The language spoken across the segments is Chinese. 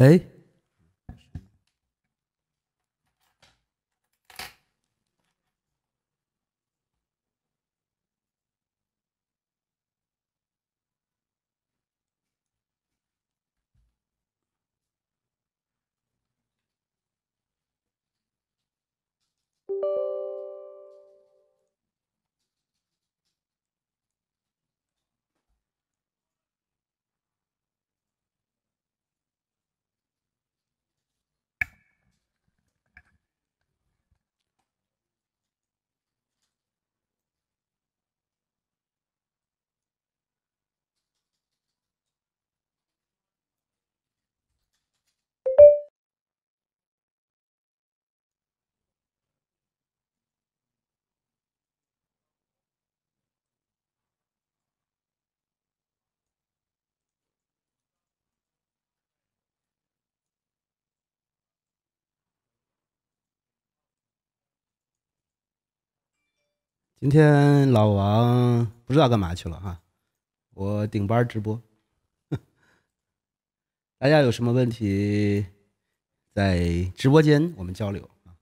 哎。今天老王不知道干嘛去了哈，我顶班直播，大家有什么问题在直播间我们交流啊。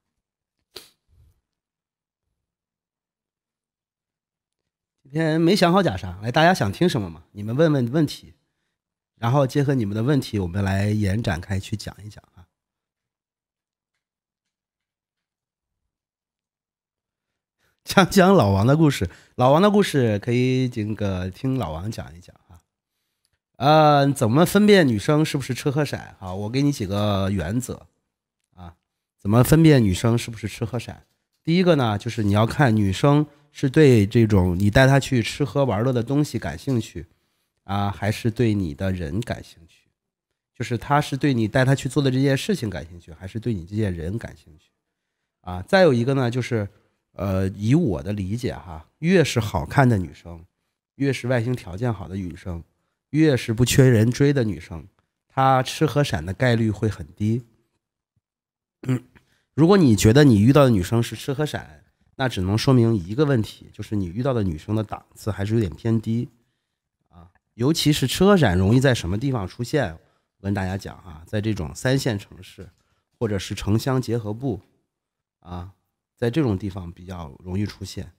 今天没想好讲啥，来大家想听什么嘛？你们问问问题，然后结合你们的问题，我们来延展开去讲一讲啊。讲讲老王的故事，老王的故事可以这个听老王讲一讲啊。嗯，怎么分辨女生是不是吃喝色好，我给你几个原则啊。怎么分辨女生是不是吃喝色？第一个呢，就是你要看女生是对这种你带她去吃喝玩乐的东西感兴趣啊，还是对你的人感兴趣？就是她是对你带她去做的这件事情感兴趣，还是对你这件人感兴趣？啊，再有一个呢，就是。呃，以我的理解哈，越是好看的女生，越是外形条件好的女生，越是不缺人追的女生，她吃和闪的概率会很低。嗯，如果你觉得你遇到的女生是吃和闪，那只能说明一个问题，就是你遇到的女生的档次还是有点偏低啊。尤其是吃和闪容易在什么地方出现？我跟大家讲哈，在这种三线城市，或者是城乡结合部啊。在这种地方比较容易出现，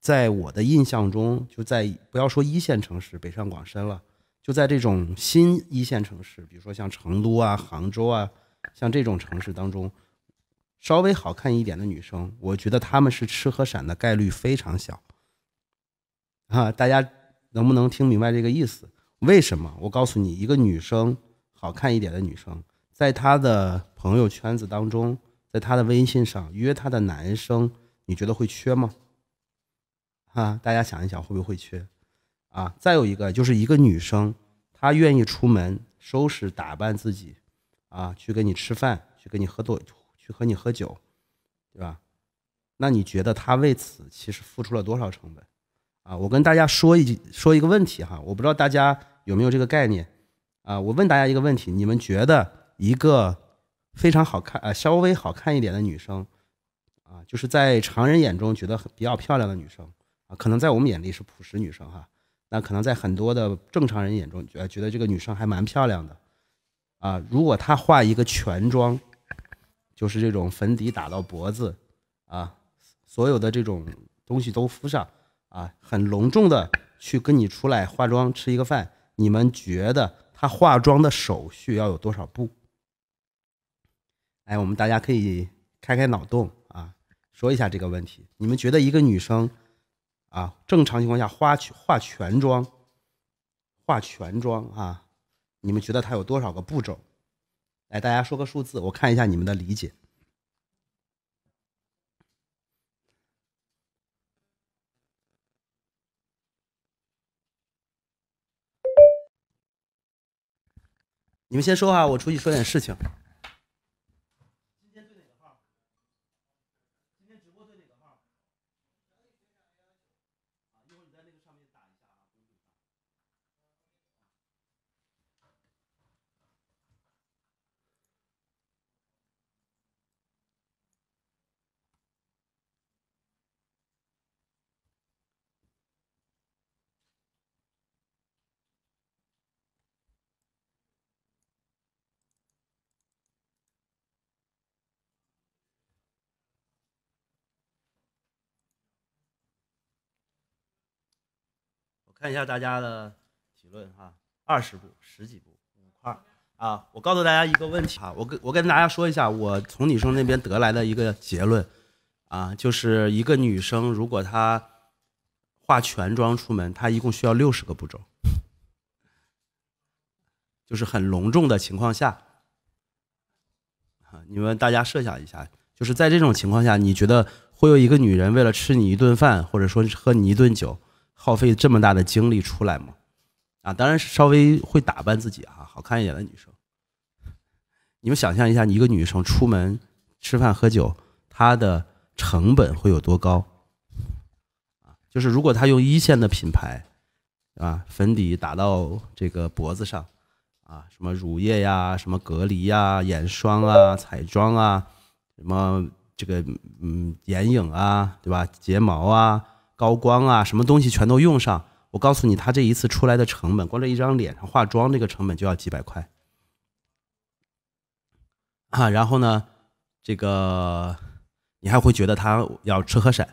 在我的印象中，就在不要说一线城市北上广深了，就在这种新一线城市，比如说像成都啊、杭州啊，像这种城市当中，稍微好看一点的女生，我觉得她们是吃喝闪的概率非常小。啊，大家能不能听明白这个意思？为什么？我告诉你，一个女生好看一点的女生，在她的朋友圈子当中。在她的微信上约她的男生，你觉得会缺吗？哈，大家想一想，会不会缺？啊，再有一个就是一个女生，她愿意出门收拾打扮自己，啊，去跟你吃饭，去跟你喝多，去和你喝酒，对吧？那你觉得她为此其实付出了多少成本？啊，我跟大家说一说一个问题哈，我不知道大家有没有这个概念啊，我问大家一个问题，你们觉得一个？非常好看，呃，稍微好看一点的女生，啊，就是在常人眼中觉得很比较漂亮的女生，啊，可能在我们眼里是朴实女生哈，那可能在很多的正常人眼中，觉得这个女生还蛮漂亮的，啊，如果她化一个全妆，就是这种粉底打到脖子，啊，所有的这种东西都敷上，啊，很隆重的去跟你出来化妆吃一个饭，你们觉得她化妆的手续要有多少步？哎，我们大家可以开开脑洞啊，说一下这个问题。你们觉得一个女生啊，正常情况下化全化全妆，化全妆啊，你们觉得她有多少个步骤？来，大家说个数字，我看一下你们的理解。你们先说啊，我出去说点事情。看一下大家的评论哈，二十步、十几步、五块啊！我告诉大家一个问题啊，我跟我跟大家说一下，我从女生那边得来的一个结论啊，就是一个女生如果她化全妆出门，她一共需要六十个步骤，就是很隆重的情况下啊。你们大家设想一下，就是在这种情况下，你觉得会有一个女人为了吃你一顿饭，或者说喝你一顿酒？耗费这么大的精力出来吗？啊，当然是稍微会打扮自己哈，好看一点的女生。你们想象一下，一个女生出门吃饭喝酒，她的成本会有多高？啊，就是如果她用一线的品牌，啊，粉底打到这个脖子上，啊，什么乳液呀，什么隔离呀，眼霜啊，彩妆啊，什么这个嗯眼影啊，对吧，睫毛啊。高光啊，什么东西全都用上。我告诉你，他这一次出来的成本，光这一张脸上化妆，这个成本就要几百块啊。然后呢，这个你还会觉得他要吃喝闪，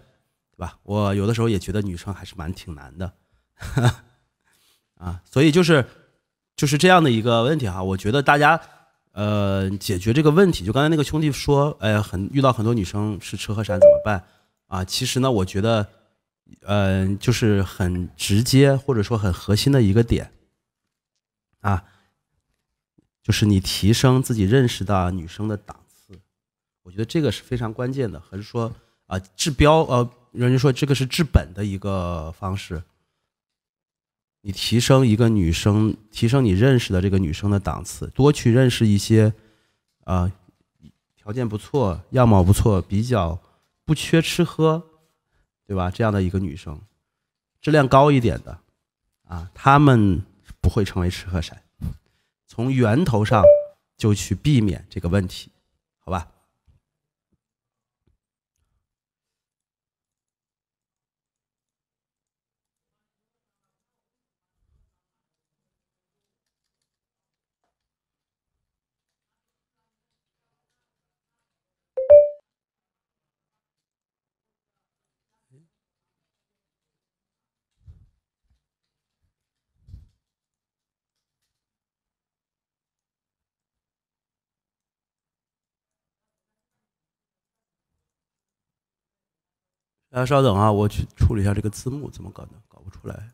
对吧？我有的时候也觉得女生还是蛮挺难的 啊。所以就是就是这样的一个问题哈。我觉得大家呃解决这个问题，就刚才那个兄弟说，哎，很遇到很多女生是吃喝闪怎么办啊？其实呢，我觉得。嗯，就是很直接，或者说很核心的一个点，啊，就是你提升自己认识的女生的档次，我觉得这个是非常关键的，还是说啊治标呃，人家说这个是治本的一个方式，你提升一个女生，提升你认识的这个女生的档次，多去认识一些啊，条件不错、样貌不错、比较不缺吃喝。对吧？这样的一个女生，质量高一点的，啊，她们不会成为吃喝闪。从源头上就去避免这个问题，好吧？大家稍等啊，我去处理一下这个字幕，怎么搞的？搞不出来。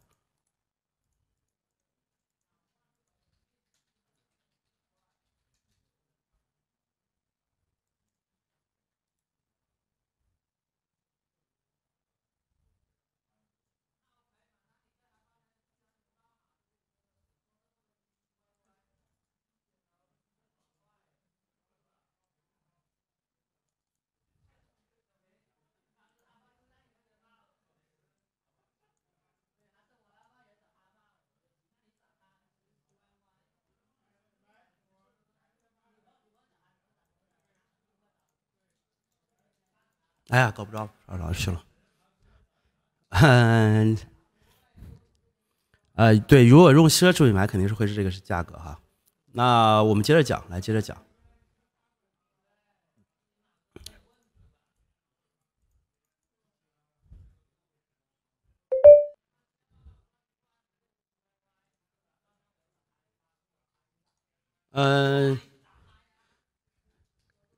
哎呀，搞不着，着去了。嗯，呃，对，如果用奢侈品牌，肯定是会是这个是价格哈。那我们接着讲，来接着讲。嗯。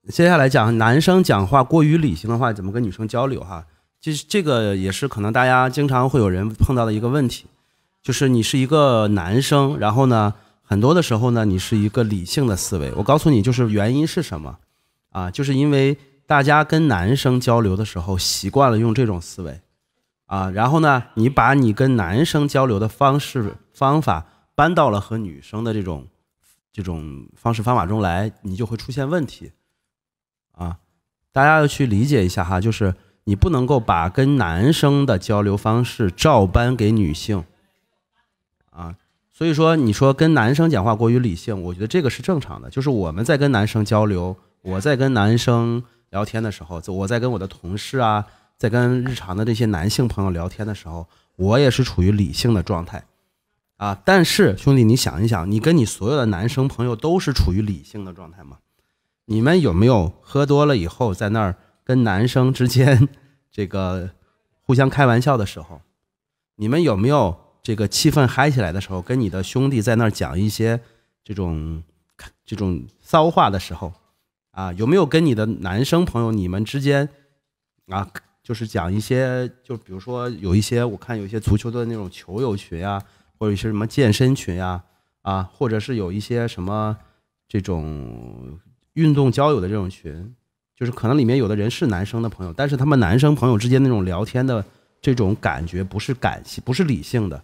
接下来讲男生讲话过于理性的话，怎么跟女生交流？哈，其实这个也是可能大家经常会有人碰到的一个问题，就是你是一个男生，然后呢，很多的时候呢，你是一个理性的思维。我告诉你，就是原因是什么？啊，就是因为大家跟男生交流的时候，习惯了用这种思维，啊，然后呢，你把你跟男生交流的方式方法搬到了和女生的这种这种方式方法中来，你就会出现问题。啊，大家要去理解一下哈，就是你不能够把跟男生的交流方式照搬给女性啊。所以说，你说跟男生讲话过于理性，我觉得这个是正常的。就是我们在跟男生交流，我在跟男生聊天的时候，我在跟我的同事啊，在跟日常的这些男性朋友聊天的时候，我也是处于理性的状态啊。但是兄弟，你想一想，你跟你所有的男生朋友都是处于理性的状态吗？你们有没有喝多了以后在那儿跟男生之间这个互相开玩笑的时候？你们有没有这个气氛嗨起来的时候，跟你的兄弟在那儿讲一些这种这种骚话的时候？啊，有没有跟你的男生朋友你们之间啊，就是讲一些，就比如说有一些我看有一些足球的那种球友群呀，或者一些什么健身群呀，啊，或者是有一些什么这种。运动交友的这种群，就是可能里面有的人是男生的朋友，但是他们男生朋友之间那种聊天的这种感觉不是感性，不是理性的，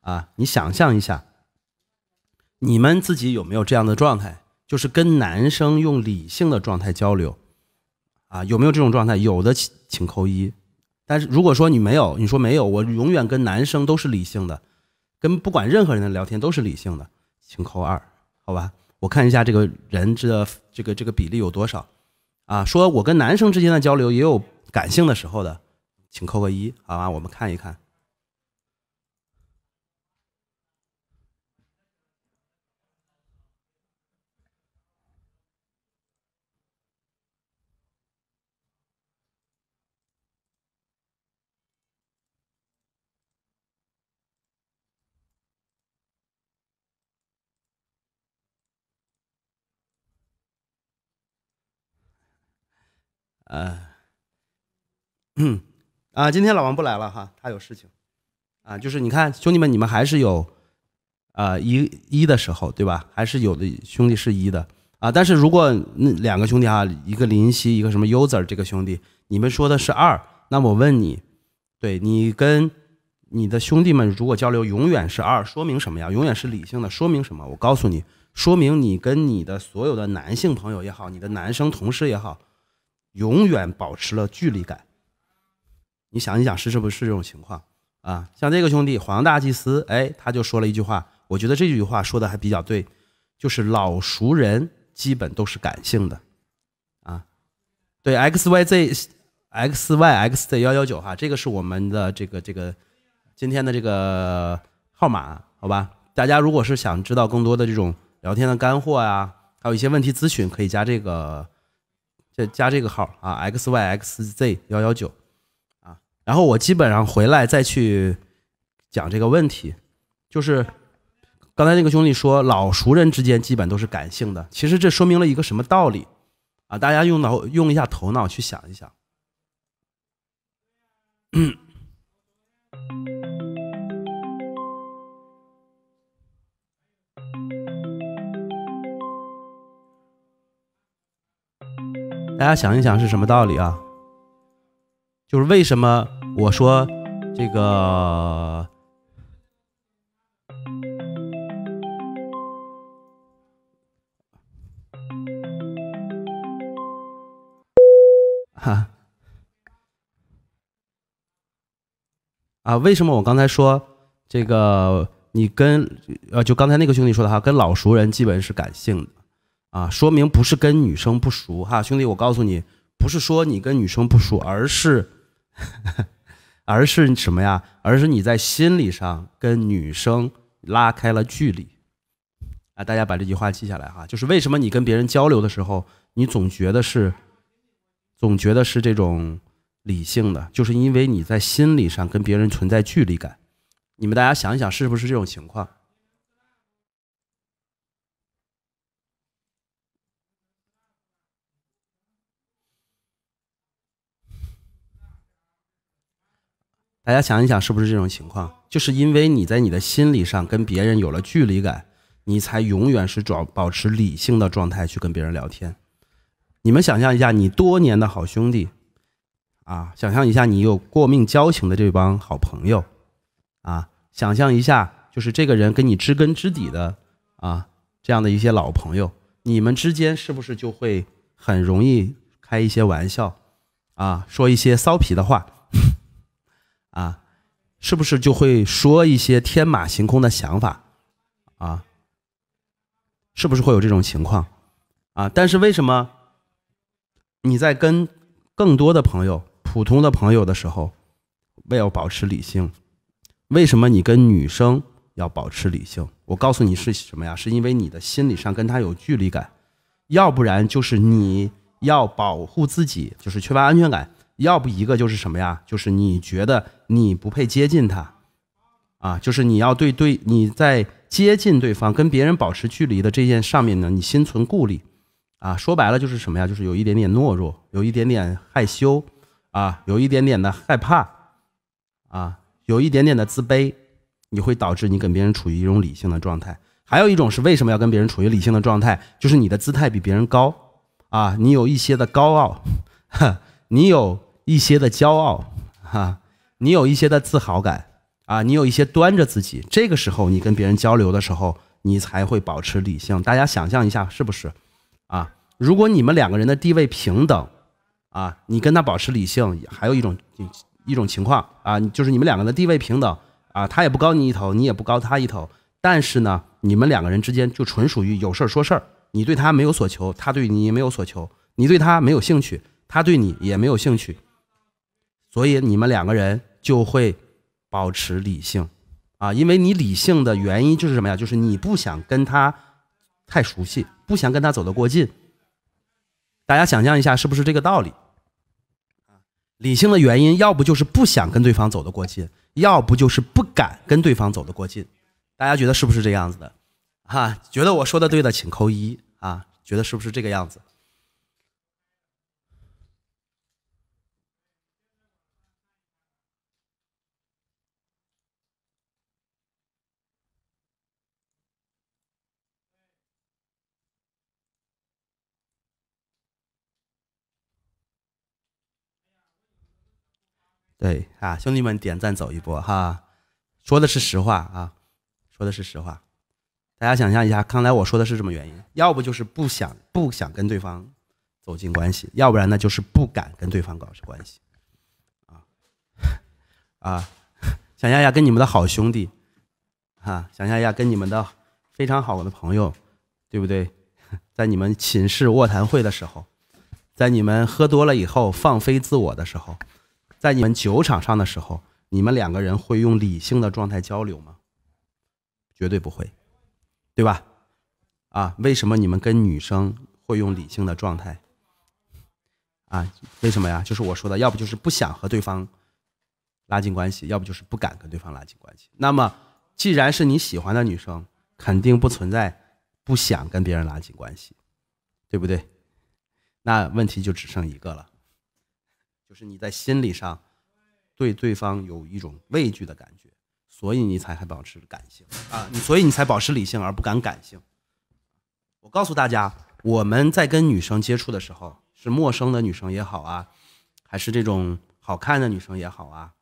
啊，你想象一下，你们自己有没有这样的状态，就是跟男生用理性的状态交流，啊，有没有这种状态？有的请请扣一，但是如果说你没有，你说没有，我永远跟男生都是理性的，跟不管任何人的聊天都是理性的，请扣二，好吧？我看一下这个人这这个这个比例有多少，啊，说我跟男生之间的交流也有感性的时候的，请扣个一，好吗？我们看一看。呃，嗯，啊，今天老王不来了哈，他有事情。啊，就是你看，兄弟们，你们还是有啊一一的时候，对吧？还是有的兄弟是一的啊。但是如果那两个兄弟啊，一个林夕，一个什么 user 这个兄弟，你们说的是二，那我问你，对你跟你的兄弟们如果交流永远是二，说明什么呀？永远是理性的，说明什么？我告诉你，说明你跟你的所有的男性朋友也好，你的男生同事也好。永远保持了距离感。你想一想，是是不是这种情况啊？像这个兄弟黄大祭司，哎，他就说了一句话，我觉得这句话说的还比较对，就是老熟人基本都是感性的啊。对，XYZ，XYZ X 幺幺九哈，这个是我们的这个这个今天的这个号码，好吧？大家如果是想知道更多的这种聊天的干货啊，还有一些问题咨询，可以加这个。加这个号啊，x y x z 幺幺九啊，然后我基本上回来再去讲这个问题。就是刚才那个兄弟说老熟人之间基本都是感性的，其实这说明了一个什么道理啊？大家用脑用一下头脑去想一想。大家想一想是什么道理啊？就是为什么我说这个？哈啊，为什么我刚才说这个？你跟呃，就刚才那个兄弟说的哈，跟老熟人基本是感性的。啊，说明不是跟女生不熟哈，兄弟，我告诉你，不是说你跟女生不熟，而是，而是什么呀？而是你在心理上跟女生拉开了距离。啊，大家把这句话记下来哈，就是为什么你跟别人交流的时候，你总觉得是，总觉得是这种理性的，就是因为你在心理上跟别人存在距离感。你们大家想一想，是不是这种情况？大家想一想，是不是这种情况？就是因为你在你的心理上跟别人有了距离感，你才永远是找，保持理性的状态去跟别人聊天。你们想象一下，你多年的好兄弟，啊，想象一下你有过命交情的这帮好朋友，啊，想象一下，就是这个人跟你知根知底的，啊，这样的一些老朋友，你们之间是不是就会很容易开一些玩笑，啊，说一些骚皮的话？啊，是不是就会说一些天马行空的想法？啊，是不是会有这种情况？啊，但是为什么你在跟更多的朋友、普通的朋友的时候，要保持理性？为什么你跟女生要保持理性？我告诉你是什么呀？是因为你的心理上跟她有距离感，要不然就是你要保护自己，就是缺乏安全感；要不一个就是什么呀？就是你觉得。你不配接近他，啊，就是你要对对你在接近对方跟别人保持距离的这件上面呢，你心存顾虑，啊，说白了就是什么呀？就是有一点点懦弱，有一点点害羞，啊，有一点点的害怕，啊，有一点点的自卑，你会导致你跟别人处于一种理性的状态。还有一种是为什么要跟别人处于理性的状态？就是你的姿态比别人高，啊，你有一些的高傲，哈，你有一些的骄傲，哈。你有一些的自豪感啊，你有一些端着自己，这个时候你跟别人交流的时候，你才会保持理性。大家想象一下，是不是？啊，如果你们两个人的地位平等啊，你跟他保持理性。还有一种一种情况啊，就是你们两个的地位平等啊，他也不高你一头，你也不高他一头。但是呢，你们两个人之间就纯属于有事儿说事儿。你对他没有所求，他对你也没有所求。你对他没有兴趣，他对你也没有兴趣。所以你们两个人。就会保持理性啊，因为你理性的原因就是什么呀？就是你不想跟他太熟悉，不想跟他走得过近。大家想象一下，是不是这个道理？理性的原因，要不就是不想跟对方走得过近，要不就是不敢跟对方走得过近。大家觉得是不是这样子的？哈，觉得我说的对的，请扣一啊。觉得是不是这个样子？对啊，兄弟们点赞走一波哈，说的是实话啊，说的是实话。大家想象一下，刚才我说的是什么原因？要不就是不想不想跟对方走进关系，要不然呢就是不敢跟对方搞上关系。啊 啊，想象一下跟你们的好兄弟，哈，想象一下跟你们的非常好的朋友，对不对？在你们寝室卧谈会的时候，在你们喝多了以后放飞自我的时候。在你们酒场上的时候，你们两个人会用理性的状态交流吗？绝对不会，对吧？啊，为什么你们跟女生会用理性的状态？啊，为什么呀？就是我说的，要不就是不想和对方拉近关系，要不就是不敢跟对方拉近关系。那么，既然是你喜欢的女生，肯定不存在不想跟别人拉近关系，对不对？那问题就只剩一个了。就是你在心理上，对对方有一种畏惧的感觉，所以你才还保持感性啊，你所以你才保持理性而不敢感性。我告诉大家，我们在跟女生接触的时候，是陌生的女生也好啊，还是这种好看的女生也好啊，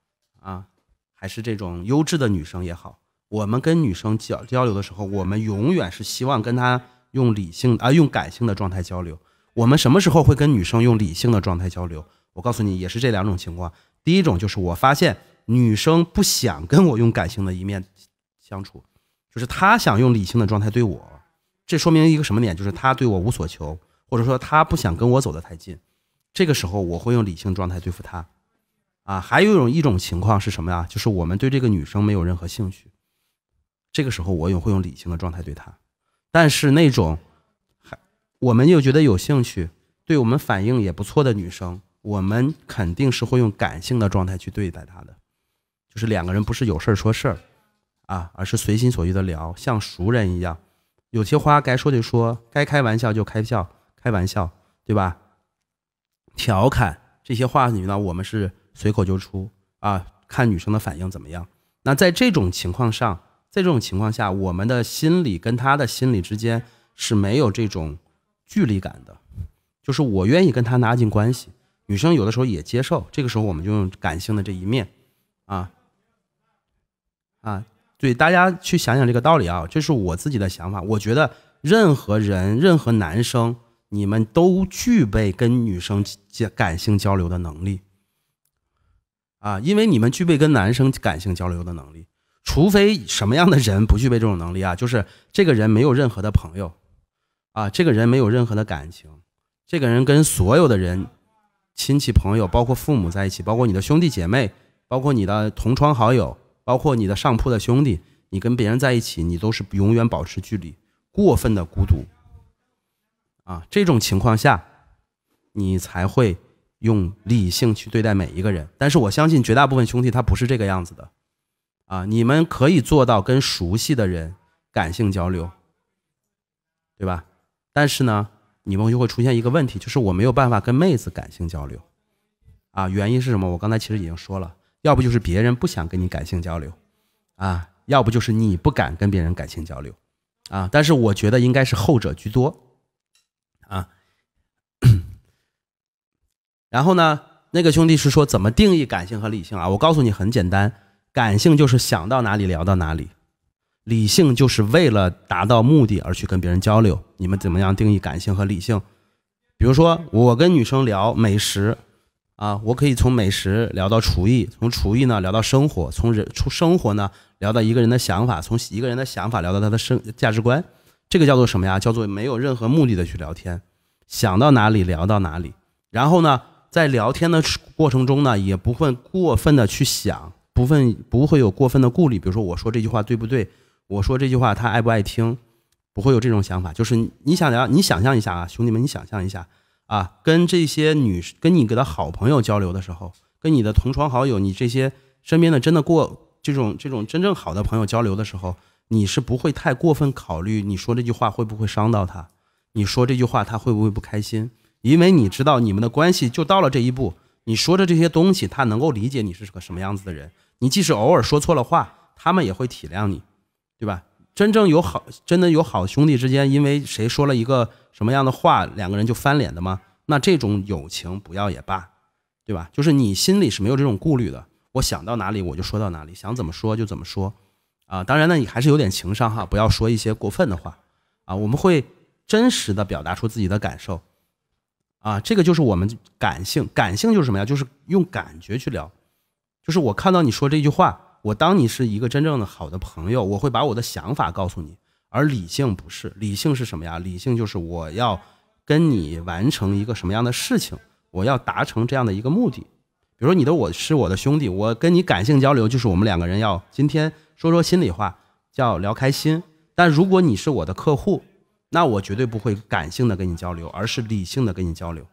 啊，还是这种优质的女生也好，我们跟女生交交流的时候，我们永远是希望跟她用理性啊，用感性的状态交流。我们什么时候会跟女生用理性的状态交流？我告诉你，也是这两种情况。第一种就是我发现女生不想跟我用感性的一面相处，就是她想用理性的状态对我。这说明一个什么点？就是她对我无所求，或者说她不想跟我走得太近。这个时候我会用理性状态对付她。啊，还有一种一种情况是什么呀？就是我们对这个女生没有任何兴趣，这个时候我也会用理性的状态对她。但是那种还我们又觉得有兴趣，对我们反应也不错的女生。我们肯定是会用感性的状态去对待他的，就是两个人不是有事儿说事儿啊，而是随心所欲的聊，像熟人一样。有些话该说就说，该开玩笑就开笑，开玩笑对吧？调侃这些话语呢，我们是随口就出啊，看女生的反应怎么样。那在这种情况下，在这种情况下，我们的心理跟他的心理之间是没有这种距离感的，就是我愿意跟他拉近关系。女生有的时候也接受，这个时候我们就用感性的这一面，啊，啊，对大家去想想这个道理啊，这是我自己的想法。我觉得任何人、任何男生，你们都具备跟女生接感性交流的能力，啊，因为你们具备跟男生感性交流的能力。除非什么样的人不具备这种能力啊？就是这个人没有任何的朋友，啊，这个人没有任何的感情，这个人跟所有的人。亲戚朋友，包括父母在一起，包括你的兄弟姐妹，包括你的同窗好友，包括你的上铺的兄弟，你跟别人在一起，你都是永远保持距离，过分的孤独啊！这种情况下，你才会用理性去对待每一个人。但是我相信绝大部分兄弟他不是这个样子的啊！你们可以做到跟熟悉的人感性交流，对吧？但是呢？你们就会出现一个问题，就是我没有办法跟妹子感性交流，啊，原因是什么？我刚才其实已经说了，要不就是别人不想跟你感性交流，啊，要不就是你不敢跟别人感性交流，啊，但是我觉得应该是后者居多，啊。然后呢，那个兄弟是说怎么定义感性和理性啊？我告诉你很简单，感性就是想到哪里聊到哪里。理性就是为了达到目的而去跟别人交流。你们怎么样定义感性和理性？比如说，我跟女生聊美食，啊，我可以从美食聊到厨艺，从厨艺呢聊到生活，从人出生活呢聊到一个人的想法，从一个人的想法聊到他的生价值观。这个叫做什么呀？叫做没有任何目的的去聊天，想到哪里聊到哪里。然后呢，在聊天的过程中呢，也不会过分的去想，不会不会有过分的顾虑。比如说，我说这句话对不对？我说这句话，他爱不爱听，不会有这种想法。就是你想聊，你想象一下啊，兄弟们，你想象一下啊，跟这些女，跟你的好朋友交流的时候，跟你的同窗好友，你这些身边的真的过这种这种真正好的朋友交流的时候，你是不会太过分考虑你说这句话会不会伤到他，你说这句话他会不会不开心？因为你知道你们的关系就到了这一步，你说的这些东西，他能够理解你是个什么样子的人。你即使偶尔说错了话，他们也会体谅你。对吧？真正有好，真的有好兄弟之间，因为谁说了一个什么样的话，两个人就翻脸的吗？那这种友情不要也罢，对吧？就是你心里是没有这种顾虑的，我想到哪里我就说到哪里，想怎么说就怎么说，啊，当然呢，你还是有点情商哈，不要说一些过分的话，啊，我们会真实的表达出自己的感受，啊，这个就是我们感性，感性就是什么呀？就是用感觉去聊，就是我看到你说这句话。我当你是一个真正的好的朋友，我会把我的想法告诉你，而理性不是，理性是什么呀？理性就是我要跟你完成一个什么样的事情，我要达成这样的一个目的。比如说，你的我是我的兄弟，我跟你感性交流，就是我们两个人要今天说说心里话，叫聊开心。但如果你是我的客户，那我绝对不会感性的跟你交流，而是理性的跟你交流。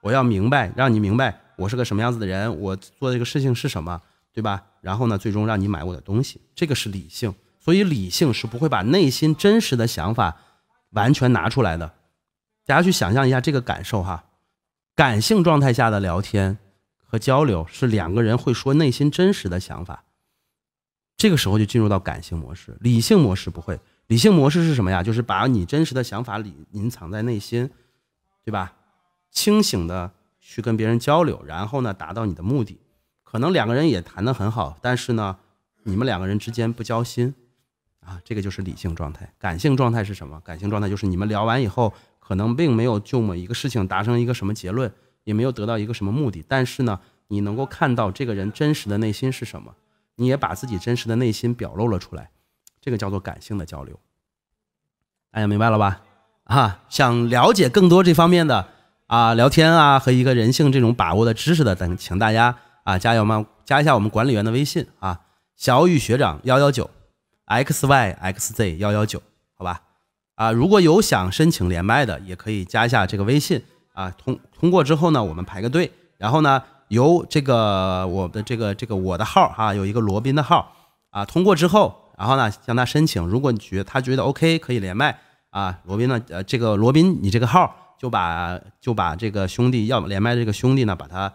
我要明白，让你明白我是个什么样子的人，我做这个事情是什么，对吧？然后呢，最终让你买我的东西，这个是理性，所以理性是不会把内心真实的想法完全拿出来的。大家去想象一下这个感受哈。感性状态下的聊天和交流是两个人会说内心真实的想法，这个时候就进入到感性模式，理性模式不会。理性模式是什么呀？就是把你真实的想法里隐藏在内心，对吧？清醒的去跟别人交流，然后呢，达到你的目的。可能两个人也谈得很好，但是呢，你们两个人之间不交心啊，这个就是理性状态。感性状态是什么？感性状态就是你们聊完以后，可能并没有就某一个事情达成一个什么结论，也没有得到一个什么目的，但是呢，你能够看到这个人真实的内心是什么，你也把自己真实的内心表露了出来，这个叫做感性的交流。大家明白了吧？啊，想了解更多这方面的啊聊天啊和一个人性这种把握的知识的等，请大家。啊，加油吗？加一下我们管理员的微信啊，小雨学长幺幺九，x y x z 幺幺九，好吧？啊，如果有想申请连麦的，也可以加一下这个微信啊。通通过之后呢，我们排个队，然后呢，由这个我的这个这个我的号哈，有一个罗宾的号啊，通过之后，然后呢，向他申请。如果你觉他觉得 OK，可以连麦啊。罗宾呢，呃，这个罗宾，你这个号就把就把这个兄弟要连麦这个兄弟呢，把他。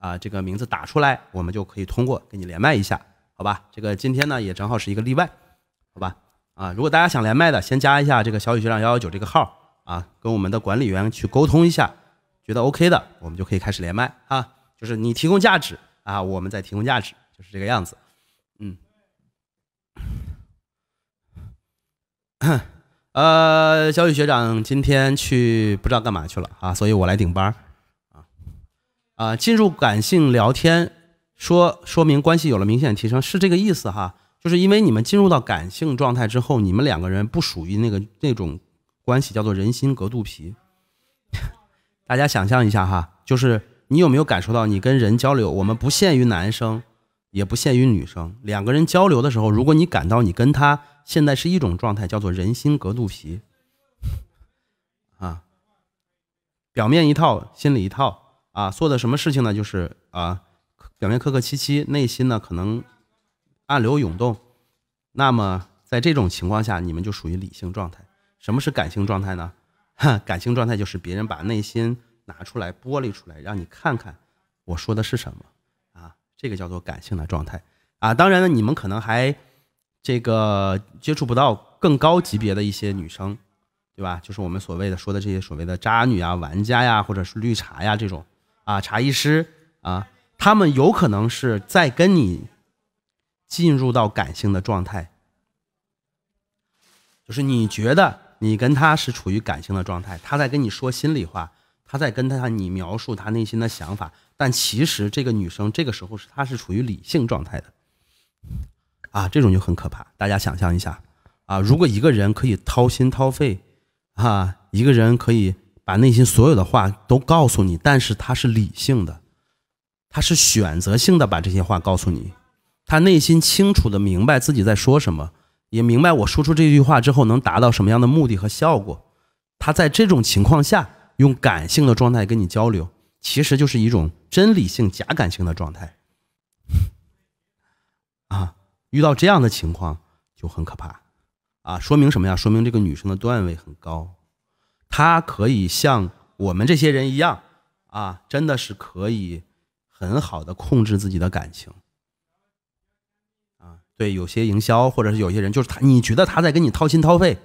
啊，这个名字打出来，我们就可以通过跟你连麦一下，好吧？这个今天呢也正好是一个例外，好吧？啊，如果大家想连麦的，先加一下这个小雨学长幺幺九这个号啊，跟我们的管理员去沟通一下，觉得 OK 的，我们就可以开始连麦啊。就是你提供价值啊，我们再提供价值，就是这个样子。嗯。呃，小雨学长今天去不知道干嘛去了啊，所以我来顶班。啊，进入感性聊天，说说明关系有了明显提升，是这个意思哈？就是因为你们进入到感性状态之后，你们两个人不属于那个那种关系，叫做人心隔肚皮。大家想象一下哈，就是你有没有感受到你跟人交流？我们不限于男生，也不限于女生，两个人交流的时候，如果你感到你跟他现在是一种状态，叫做人心隔肚皮，啊，表面一套，心里一套。啊，做的什么事情呢？就是啊，表面客客气气，内心呢可能暗流涌动。那么在这种情况下，你们就属于理性状态。什么是感性状态呢？感性状态就是别人把内心拿出来剥离出来，让你看看我说的是什么啊。这个叫做感性的状态啊。当然呢，你们可能还这个接触不到更高级别的一些女生，对吧？就是我们所谓的说的这些所谓的渣女啊、玩家呀，或者是绿茶呀这种。啊，茶艺师啊，他们有可能是在跟你进入到感性的状态，就是你觉得你跟他是处于感性的状态，他在跟你说心里话，他在跟他你描述他内心的想法，但其实这个女生这个时候是她是处于理性状态的，啊，这种就很可怕。大家想象一下，啊，如果一个人可以掏心掏肺，啊，一个人可以。把内心所有的话都告诉你，但是他是理性的，他是选择性的把这些话告诉你。他内心清楚的明白自己在说什么，也明白我说出这句话之后能达到什么样的目的和效果。他在这种情况下用感性的状态跟你交流，其实就是一种真理性假感性的状态。啊，遇到这样的情况就很可怕。啊，说明什么呀？说明这个女生的段位很高。他可以像我们这些人一样啊，真的是可以很好的控制自己的感情啊。对，有些营销或者是有些人，就是他，你觉得他在跟你掏心掏肺，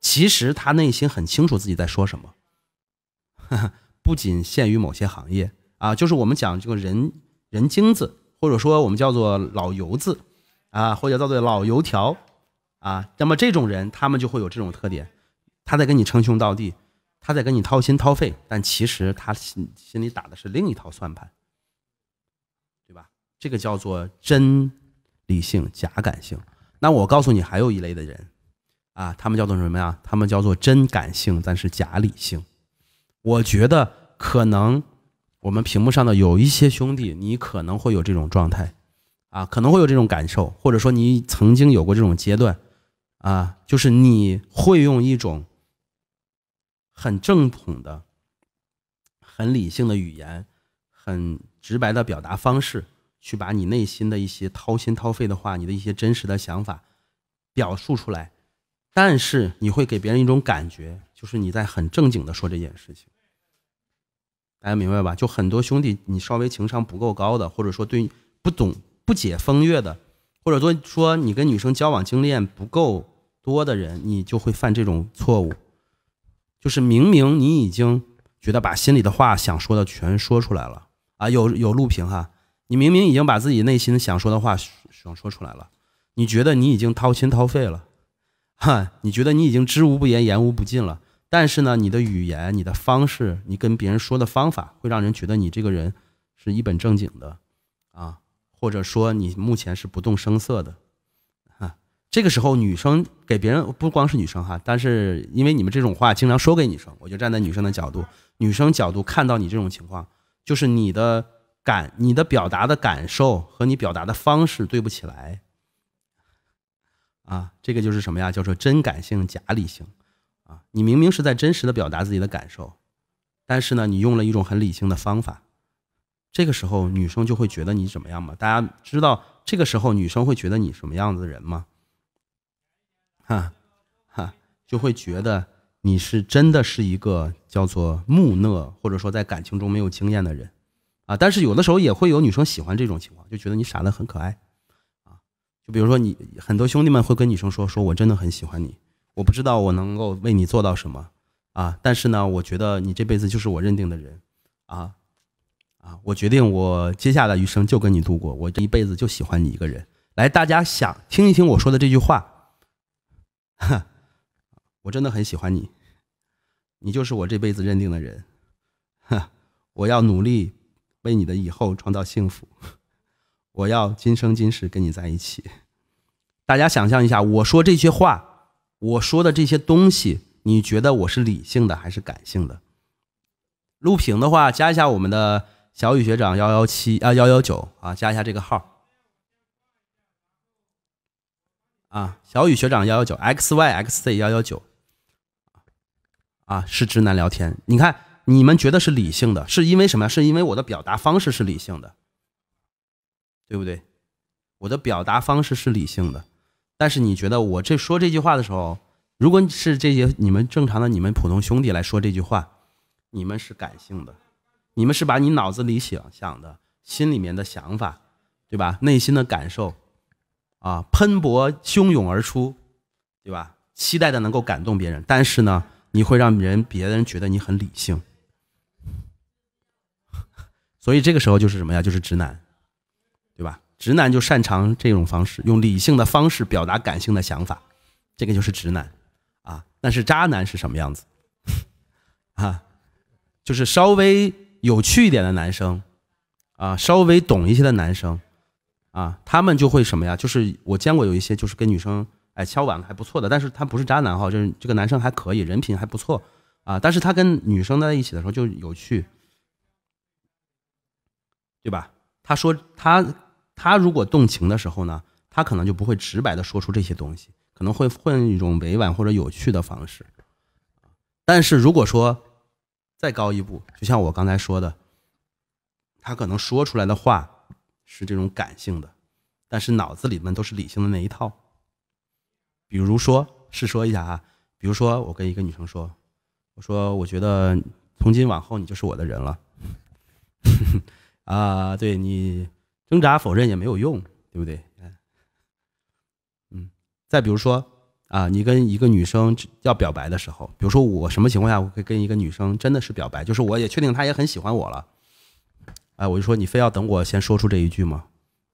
其实他内心很清楚自己在说什么。不仅限于某些行业啊，就是我们讲这个“人人精”子，或者说我们叫做“老油子”啊，或者叫做“老油条”啊，那么这种人他们就会有这种特点，他在跟你称兄道弟。他在跟你掏心掏肺，但其实他心心里打的是另一套算盘，对吧？这个叫做真理性假感性。那我告诉你，还有一类的人啊，他们叫做什么呀？他们叫做真感性，但是假理性。我觉得可能我们屏幕上的有一些兄弟，你可能会有这种状态啊，可能会有这种感受，或者说你曾经有过这种阶段啊，就是你会用一种。很正统的、很理性的语言，很直白的表达方式，去把你内心的一些掏心掏肺的话，你的一些真实的想法表述出来。但是你会给别人一种感觉，就是你在很正经的说这件事情。大家明白吧？就很多兄弟，你稍微情商不够高的，或者说对不懂、不解风月的，或者说说你跟女生交往经验不够多的人，你就会犯这种错误。就是明明你已经觉得把心里的话想说的全说出来了啊，有有录屏哈，你明明已经把自己内心想说的话想说出来了，你觉得你已经掏心掏肺了，哈，你觉得你已经知无不言言无不尽了，但是呢，你的语言、你的方式、你跟别人说的方法，会让人觉得你这个人是一本正经的啊，或者说你目前是不动声色的。这个时候，女生给别人不光是女生哈，但是因为你们这种话经常说给女生，我就站在女生的角度，女生角度看到你这种情况，就是你的感、你的表达的感受和你表达的方式对不起来，啊，这个就是什么呀？叫做真感性假理性，啊，你明明是在真实的表达自己的感受，但是呢，你用了一种很理性的方法，这个时候女生就会觉得你怎么样嘛？大家知道这个时候女生会觉得你什么样子的人吗？啊哈，就会觉得你是真的是一个叫做木讷，或者说在感情中没有经验的人啊。但是有的时候也会有女生喜欢这种情况，就觉得你傻的很可爱啊。就比如说你，很多兄弟们会跟女生说：“说我真的很喜欢你，我不知道我能够为你做到什么啊，但是呢，我觉得你这辈子就是我认定的人啊啊，我决定我接下来余生就跟你度过，我这一辈子就喜欢你一个人。”来，大家想听一听我说的这句话。哈，我真的很喜欢你，你就是我这辈子认定的人。哈，我要努力为你的以后创造幸福，我要今生今世跟你在一起。大家想象一下，我说这些话，我说的这些东西，你觉得我是理性的还是感性的？录屏的话，加一下我们的小雨学长幺幺七啊幺幺九啊，加一下这个号。啊，小雨学长幺幺九 x y x z 幺幺九，啊，是直男聊天。你看，你们觉得是理性的，是因为什么是因为我的表达方式是理性的，对不对？我的表达方式是理性的，但是你觉得我这说这句话的时候，如果是这些你们正常的你们普通兄弟来说这句话，你们是感性的，你们是把你脑子里想想的、心里面的想法，对吧？内心的感受。啊，喷薄汹涌而出，对吧？期待的能够感动别人，但是呢，你会让人别人觉得你很理性。所以这个时候就是什么呀？就是直男，对吧？直男就擅长这种方式，用理性的方式表达感性的想法，这个就是直男啊。但是渣男是什么样子？啊，就是稍微有趣一点的男生，啊，稍微懂一些的男生。啊，他们就会什么呀？就是我见过有一些，就是跟女生哎，敲碗还不错的，但是他不是渣男哈，就是这个男生还可以，人品还不错啊。但是他跟女生在一起的时候就有趣，对吧？他说他他如果动情的时候呢，他可能就不会直白的说出这些东西，可能会换一种委婉或者有趣的方式。但是如果说再高一步，就像我刚才说的，他可能说出来的话。是这种感性的，但是脑子里面都是理性的那一套。比如说，试说一下啊，比如说我跟一个女生说，我说我觉得从今往后你就是我的人了，啊，对你挣扎否认也没有用，对不对？嗯，再比如说啊，你跟一个女生要表白的时候，比如说我什么情况下我可以跟一个女生真的是表白，就是我也确定她也很喜欢我了。哎，我就说你非要等我先说出这一句吗？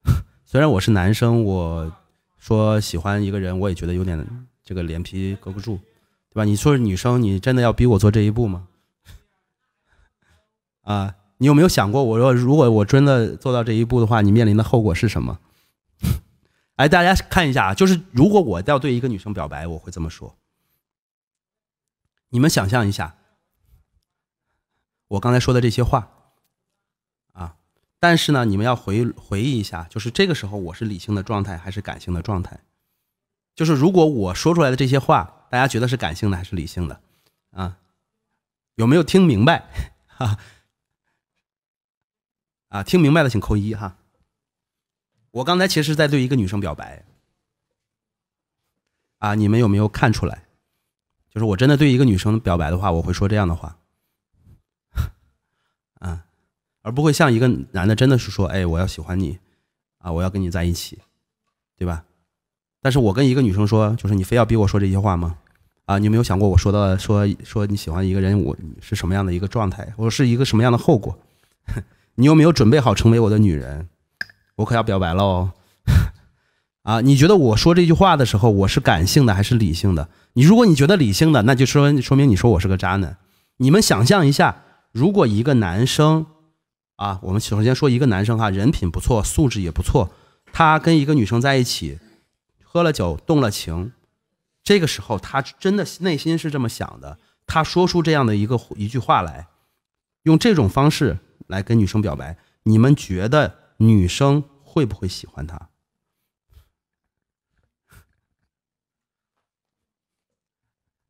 虽然我是男生，我说喜欢一个人，我也觉得有点这个脸皮搁不住，对吧？你说女生，你真的要逼我做这一步吗？啊，你有没有想过，我说如果我真的做到这一步的话，你面临的后果是什么？哎，大家看一下啊，就是如果我要对一个女生表白，我会这么说。你们想象一下，我刚才说的这些话。但是呢，你们要回回忆一下，就是这个时候我是理性的状态还是感性的状态？就是如果我说出来的这些话，大家觉得是感性的还是理性的？啊，有没有听明白？啊，听明白的请扣一哈。我刚才其实是在对一个女生表白。啊，你们有没有看出来？就是我真的对一个女生表白的话，我会说这样的话。而不会像一个男的真的是说，哎，我要喜欢你，啊，我要跟你在一起，对吧？但是我跟一个女生说，就是你非要逼我说这些话吗？啊，你有没有想过我说的说说你喜欢一个人，我是什么样的一个状态，我是一个什么样的后果？你有没有准备好成为我的女人？我可要表白喽！啊，你觉得我说这句话的时候，我是感性的还是理性的？你如果你觉得理性的，那就说说明你说我是个渣男。你们想象一下，如果一个男生。啊，我们首先说一个男生哈，人品不错，素质也不错。他跟一个女生在一起，喝了酒动了情，这个时候他真的内心是这么想的。他说出这样的一个一句话来，用这种方式来跟女生表白，你们觉得女生会不会喜欢他？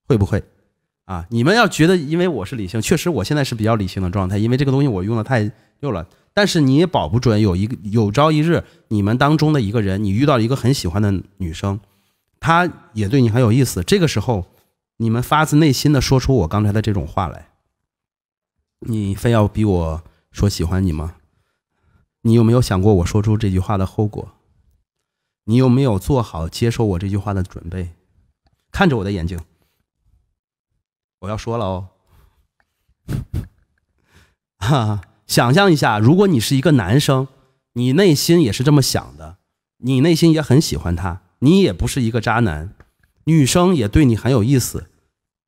会不会？啊，你们要觉得，因为我是理性，确实我现在是比较理性的状态，因为这个东西我用的太。有了，但是你也保不准有一个有朝一日，你们当中的一个人，你遇到一个很喜欢的女生，她也对你很有意思。这个时候，你们发自内心的说出我刚才的这种话来，你非要逼我说喜欢你吗？你有没有想过我说出这句话的后果？你有没有做好接受我这句话的准备？看着我的眼睛，我要说了哦，哈哈。想象一下，如果你是一个男生，你内心也是这么想的，你内心也很喜欢他，你也不是一个渣男，女生也对你很有意思。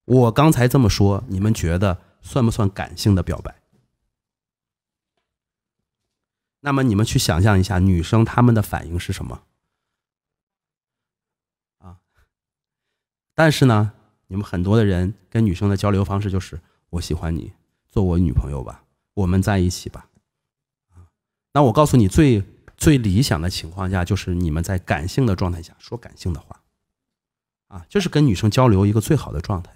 我刚才这么说，你们觉得算不算感性的表白？那么你们去想象一下，女生她们的反应是什么？啊！但是呢，你们很多的人跟女生的交流方式就是“我喜欢你，做我女朋友吧。”我们在一起吧，啊，那我告诉你，最最理想的情况下，就是你们在感性的状态下说感性的话，啊，就是跟女生交流一个最好的状态。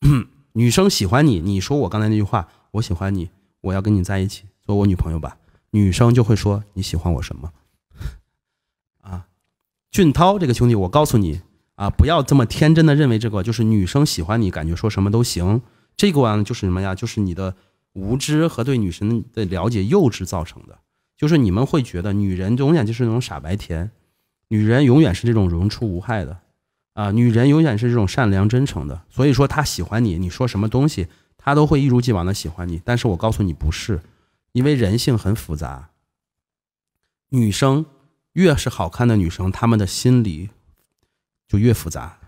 女生喜欢你，你说我刚才那句话，我喜欢你，我要跟你在一起，做我女朋友吧。女生就会说你喜欢我什么？啊，俊涛这个兄弟，我告诉你啊，不要这么天真的认为这个，就是女生喜欢你，感觉说什么都行。这关就是什么呀？就是你的无知和对女生的了解幼稚造成的。就是你们会觉得女人永远就是那种傻白甜，女人永远是这种容出无害的，啊，女人永远是这种善良真诚的。所以说她喜欢你，你说什么东西，她都会一如既往的喜欢你。但是我告诉你，不是，因为人性很复杂。女生越是好看的女生，她们的心理就越复杂，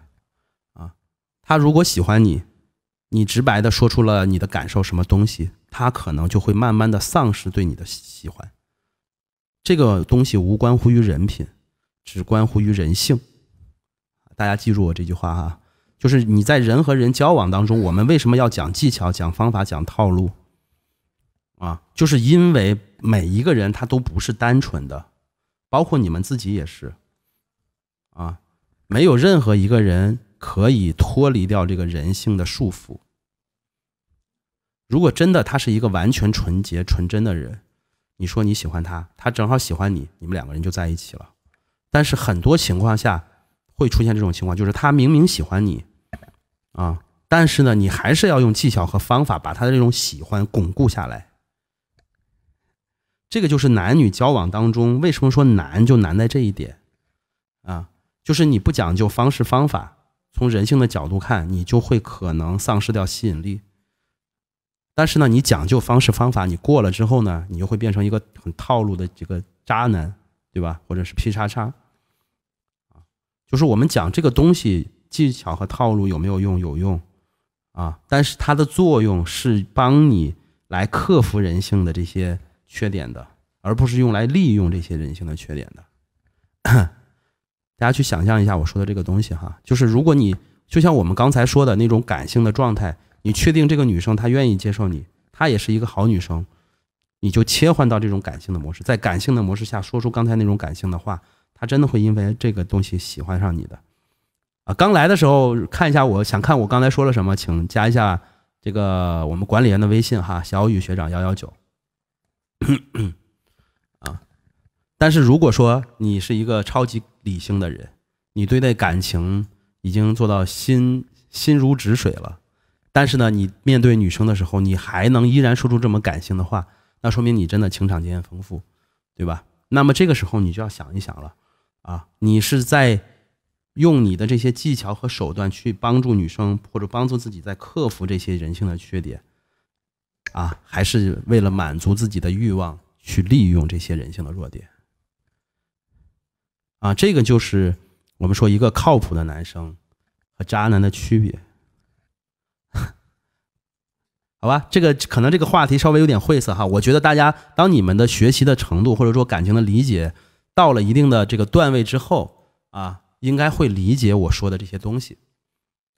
啊，她如果喜欢你。你直白的说出了你的感受，什么东西，他可能就会慢慢的丧失对你的喜欢。这个东西无关乎于人品，只关乎于人性。大家记住我这句话哈，就是你在人和人交往当中，我们为什么要讲技巧、讲方法、讲套路？啊，就是因为每一个人他都不是单纯的，包括你们自己也是。啊，没有任何一个人可以脱离掉这个人性的束缚。如果真的他是一个完全纯洁、纯真的人，你说你喜欢他，他正好喜欢你，你们两个人就在一起了。但是很多情况下会出现这种情况，就是他明明喜欢你，啊，但是呢，你还是要用技巧和方法把他的这种喜欢巩固下来。这个就是男女交往当中为什么说难就难在这一点，啊，就是你不讲究方式方法，从人性的角度看，你就会可能丧失掉吸引力。但是呢，你讲究方式方法，你过了之后呢，你就会变成一个很套路的这个渣男，对吧？或者是 P 叉叉，就是我们讲这个东西技巧和套路有没有用？有用啊！但是它的作用是帮你来克服人性的这些缺点的，而不是用来利用这些人性的缺点的。大家去想象一下我说的这个东西哈，就是如果你就像我们刚才说的那种感性的状态。你确定这个女生她愿意接受你？她也是一个好女生，你就切换到这种感性的模式，在感性的模式下说出刚才那种感性的话，她真的会因为这个东西喜欢上你的。啊，刚来的时候看一下，我想看我刚才说了什么，请加一下这个我们管理员的微信哈，小雨学长幺幺九。啊，但是如果说你是一个超级理性的人，你对待感情已经做到心心如止水了。但是呢，你面对女生的时候，你还能依然说出这么感性的话，那说明你真的情场经验丰富，对吧？那么这个时候你就要想一想了，啊，你是在用你的这些技巧和手段去帮助女生，或者帮助自己在克服这些人性的缺点，啊，还是为了满足自己的欲望去利用这些人性的弱点？啊，这个就是我们说一个靠谱的男生和渣男的区别。好吧，这个可能这个话题稍微有点晦涩哈。我觉得大家当你们的学习的程度或者说感情的理解到了一定的这个段位之后啊，应该会理解我说的这些东西。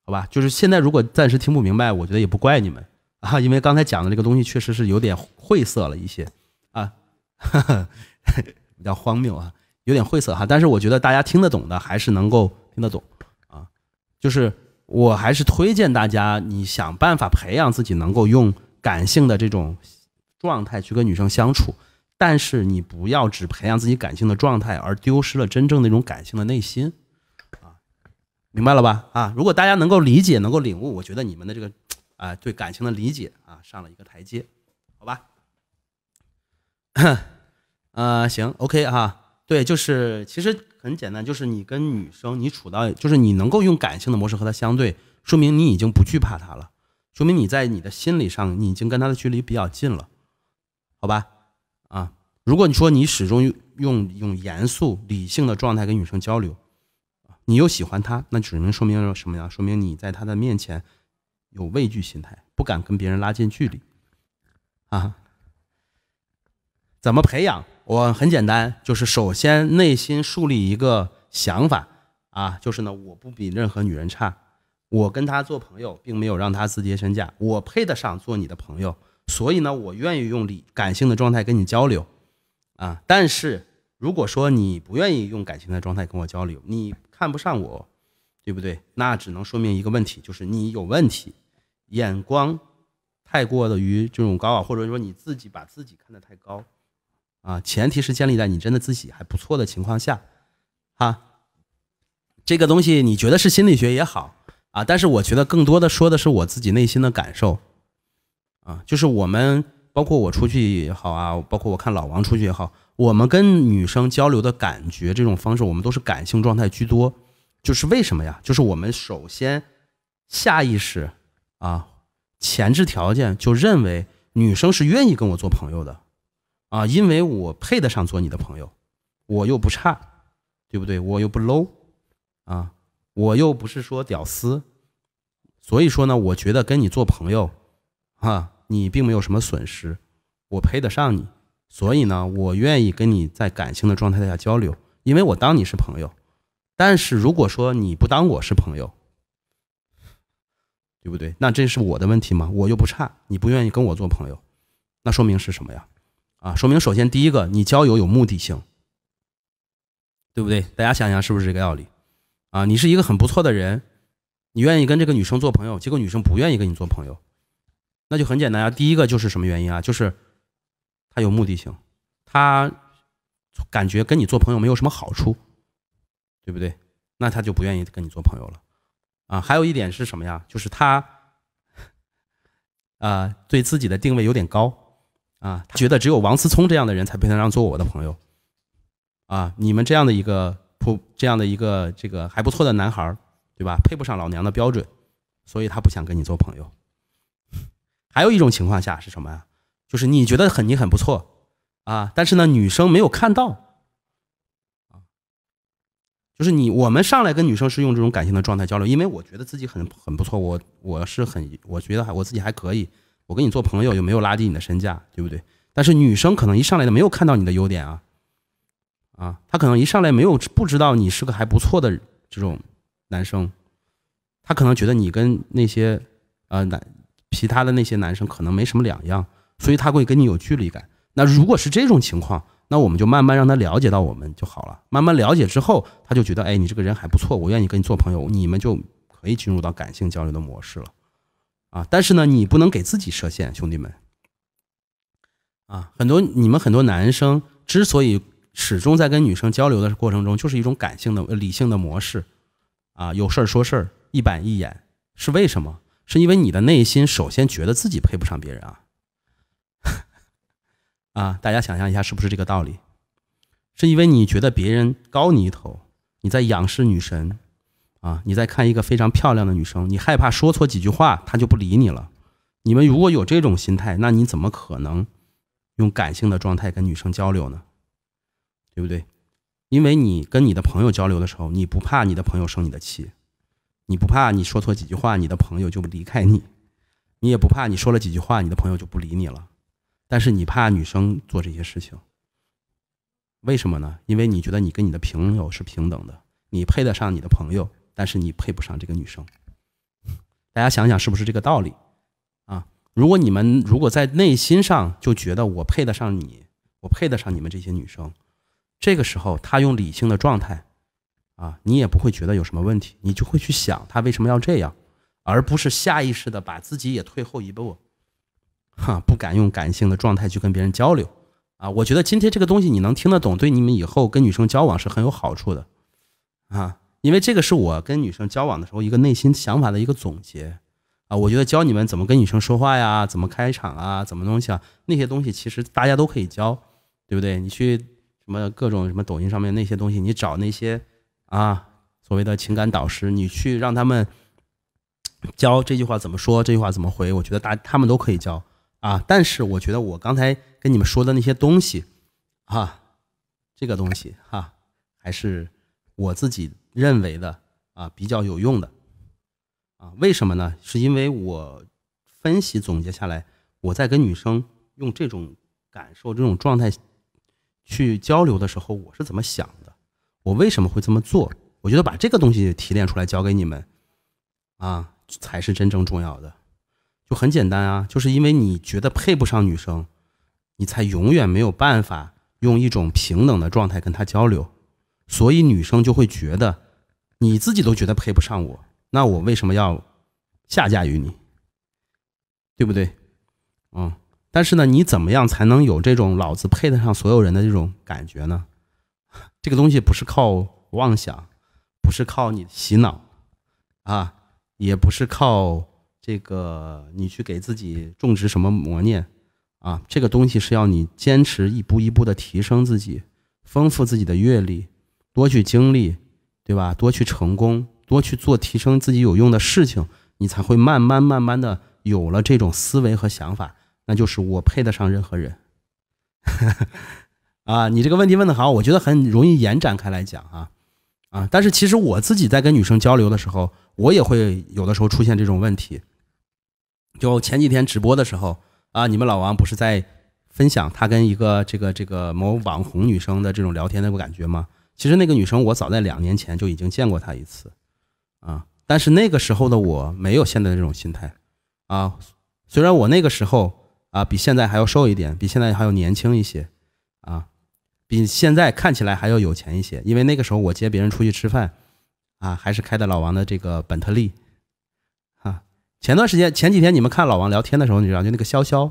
好吧，就是现在如果暂时听不明白，我觉得也不怪你们啊，因为刚才讲的这个东西确实是有点晦涩了一些啊，比较荒谬啊，有点晦涩哈。但是我觉得大家听得懂的还是能够听得懂啊，就是。我还是推荐大家，你想办法培养自己能够用感性的这种状态去跟女生相处，但是你不要只培养自己感性的状态，而丢失了真正那种感性的内心啊，明白了吧？啊，如果大家能够理解、能够领悟，我觉得你们的这个啊对感情的理解啊上了一个台阶，好吧？呃，行，OK 哈，对，就是其实。很简单，就是你跟女生你处到，就是你能够用感性的模式和她相对，说明你已经不惧怕她了，说明你在你的心理上你已经跟她的距离比较近了，好吧？啊，如果你说你始终用用严肃理性的状态跟女生交流，啊，你又喜欢她，那只能说明什么呀？说明你在她的面前有畏惧心态，不敢跟别人拉近距离，啊。怎么培养我很简单，就是首先内心树立一个想法啊，就是呢，我不比任何女人差，我跟她做朋友并没有让她自跌身价，我配得上做你的朋友，所以呢，我愿意用理感性的状态跟你交流啊。但是如果说你不愿意用感性的状态跟我交流，你看不上我，对不对？那只能说明一个问题，就是你有问题，眼光太过的于这种高啊，或者说你自己把自己看得太高。啊，前提是建立在你真的自己还不错的情况下，哈，这个东西你觉得是心理学也好啊，但是我觉得更多的说的是我自己内心的感受，啊，就是我们包括我出去也好啊，包括我看老王出去也好，我们跟女生交流的感觉这种方式，我们都是感性状态居多，就是为什么呀？就是我们首先下意识啊，前置条件就认为女生是愿意跟我做朋友的。啊，因为我配得上做你的朋友，我又不差，对不对？我又不 low，啊，我又不是说屌丝，所以说呢，我觉得跟你做朋友，啊，你并没有什么损失，我配得上你，所以呢，我愿意跟你在感情的状态下交流，因为我当你是朋友，但是如果说你不当我是朋友，对不对？那这是我的问题吗？我又不差，你不愿意跟我做朋友，那说明是什么呀？啊，说明首先第一个，你交友有目的性，对不对？大家想想是不是这个道理？啊，你是一个很不错的人，你愿意跟这个女生做朋友，结果女生不愿意跟你做朋友，那就很简单啊。第一个就是什么原因啊？就是她有目的性，她感觉跟你做朋友没有什么好处，对不对？那她就不愿意跟你做朋友了。啊，还有一点是什么呀？就是她 啊，对自己的定位有点高。啊，觉得只有王思聪这样的人才配得上做我的朋友，啊，你们这样的一个普这样的一个这个还不错的男孩对吧？配不上老娘的标准，所以他不想跟你做朋友。还有一种情况下是什么呀？就是你觉得很你很不错啊，但是呢，女生没有看到，啊，就是你我们上来跟女生是用这种感性的状态交流，因为我觉得自己很很不错，我我是很我觉得我自己还可以。我跟你做朋友又没有拉低你的身价，对不对？但是女生可能一上来的没有看到你的优点啊，啊，她可能一上来没有不知道你是个还不错的这种男生，她可能觉得你跟那些呃男其他的那些男生可能没什么两样，所以他会跟你有距离感。那如果是这种情况，那我们就慢慢让他了解到我们就好了。慢慢了解之后，他就觉得哎，你这个人还不错，我愿意跟你做朋友，你们就可以进入到感性交流的模式了。啊，但是呢，你不能给自己设限，兄弟们。啊，很多你们很多男生之所以始终在跟女生交流的过程中，就是一种感性的理性的模式，啊，有事儿说事儿，一板一眼，是为什么？是因为你的内心首先觉得自己配不上别人啊，啊，大家想象一下，是不是这个道理？是因为你觉得别人高你一头，你在仰视女神。啊，你再看一个非常漂亮的女生，你害怕说错几句话，她就不理你了。你们如果有这种心态，那你怎么可能用感性的状态跟女生交流呢？对不对？因为你跟你的朋友交流的时候，你不怕你的朋友生你的气，你不怕你说错几句话，你的朋友就离开你，你也不怕你说了几句话，你的朋友就不理你了。但是你怕女生做这些事情，为什么呢？因为你觉得你跟你的朋友是平等的，你配得上你的朋友。但是你配不上这个女生，大家想想是不是这个道理啊？如果你们如果在内心上就觉得我配得上你，我配得上你们这些女生，这个时候他用理性的状态，啊，你也不会觉得有什么问题，你就会去想他为什么要这样，而不是下意识的把自己也退后一步，哈，不敢用感性的状态去跟别人交流啊。我觉得今天这个东西你能听得懂，对你们以后跟女生交往是很有好处的，啊。因为这个是我跟女生交往的时候一个内心想法的一个总结，啊，我觉得教你们怎么跟女生说话呀，怎么开场啊，怎么东西啊，那些东西其实大家都可以教，对不对？你去什么各种什么抖音上面那些东西，你找那些啊所谓的情感导师，你去让他们教这句话怎么说，这句话怎么回，我觉得大他们都可以教啊。但是我觉得我刚才跟你们说的那些东西，啊，这个东西哈，还是我自己。认为的啊比较有用的啊，为什么呢？是因为我分析总结下来，我在跟女生用这种感受、这种状态去交流的时候，我是怎么想的？我为什么会这么做？我觉得把这个东西提炼出来教给你们啊，才是真正重要的。就很简单啊，就是因为你觉得配不上女生，你才永远没有办法用一种平等的状态跟她交流，所以女生就会觉得。你自己都觉得配不上我，那我为什么要下嫁于你？对不对？嗯。但是呢，你怎么样才能有这种老子配得上所有人的这种感觉呢？这个东西不是靠妄想，不是靠你洗脑啊，也不是靠这个你去给自己种植什么魔念啊。这个东西是要你坚持一步一步的提升自己，丰富自己的阅历，多去经历。对吧？多去成功，多去做提升自己有用的事情，你才会慢慢慢慢的有了这种思维和想法，那就是我配得上任何人。啊，你这个问题问的好，我觉得很容易延展开来讲啊，啊，但是其实我自己在跟女生交流的时候，我也会有的时候出现这种问题。就前几天直播的时候啊，你们老王不是在分享他跟一个这个这个某网红女生的这种聊天的感觉吗？其实那个女生，我早在两年前就已经见过她一次，啊，但是那个时候的我没有现在这种心态，啊，虽然我那个时候啊比现在还要瘦一点，比现在还要年轻一些，啊，比现在看起来还要有钱一些，因为那个时候我接别人出去吃饭，啊，还是开的老王的这个本特利，啊，前段时间前几天你们看老王聊天的时候，你知道就那个潇潇，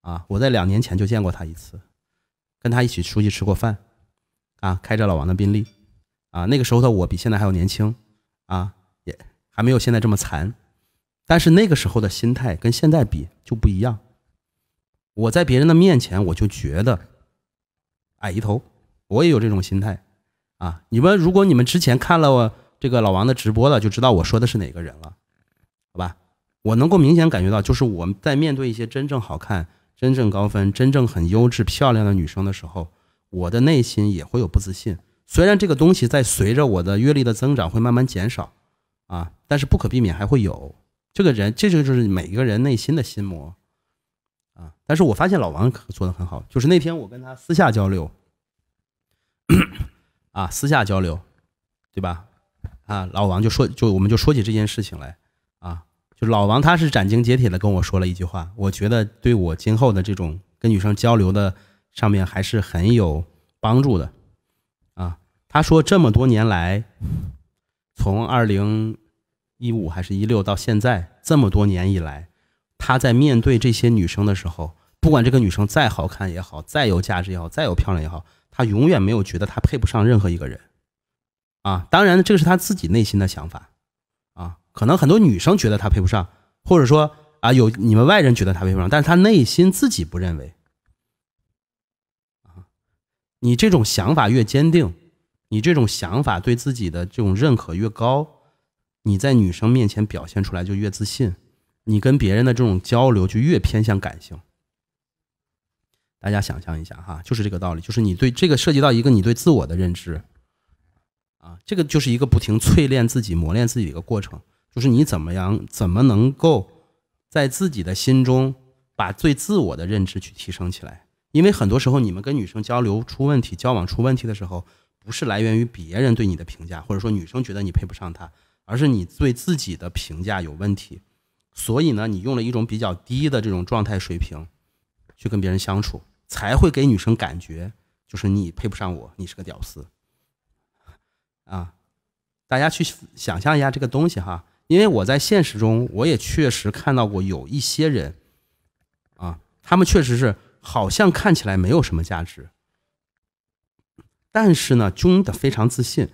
啊，我在两年前就见过他一次，跟他一起出去吃过饭。啊，开着老王的宾利，啊，那个时候的我比现在还要年轻，啊，也还没有现在这么残，但是那个时候的心态跟现在比就不一样。我在别人的面前，我就觉得矮一头，我也有这种心态啊。你们如果你们之前看了我这个老王的直播了，就知道我说的是哪个人了，好吧？我能够明显感觉到，就是我们在面对一些真正好看、真正高分、真正很优质漂亮的女生的时候。我的内心也会有不自信，虽然这个东西在随着我的阅历的增长会慢慢减少，啊，但是不可避免还会有。这个人，这就是每个人内心的心魔，啊。但是我发现老王可做的很好，就是那天我跟他私下交流，啊，私下交流，对吧？啊，老王就说，就我们就说起这件事情来，啊，就老王他是斩钉截铁的跟我说了一句话，我觉得对我今后的这种跟女生交流的。上面还是很有帮助的，啊，他说这么多年来，从二零一五还是一六到现在这么多年以来，他在面对这些女生的时候，不管这个女生再好看也好，再有价值也好，再有漂亮也好，他永远没有觉得他配不上任何一个人，啊，当然这是他自己内心的想法，啊，可能很多女生觉得他配不上，或者说啊有你们外人觉得他配不上，但是他内心自己不认为。你这种想法越坚定，你这种想法对自己的这种认可越高，你在女生面前表现出来就越自信，你跟别人的这种交流就越偏向感性。大家想象一下哈，就是这个道理，就是你对这个涉及到一个你对自我的认知，啊，这个就是一个不停淬炼自己、磨练自己的一个过程，就是你怎么样，怎么能够在自己的心中把最自我的认知去提升起来。因为很多时候，你们跟女生交流出问题、交往出问题的时候，不是来源于别人对你的评价，或者说女生觉得你配不上她，而是你对自己的评价有问题。所以呢，你用了一种比较低的这种状态水平，去跟别人相处，才会给女生感觉就是你配不上我，你是个屌丝。啊，大家去想象一下这个东西哈，因为我在现实中我也确实看到过有一些人，啊，他们确实是。好像看起来没有什么价值，但是呢，真的非常自信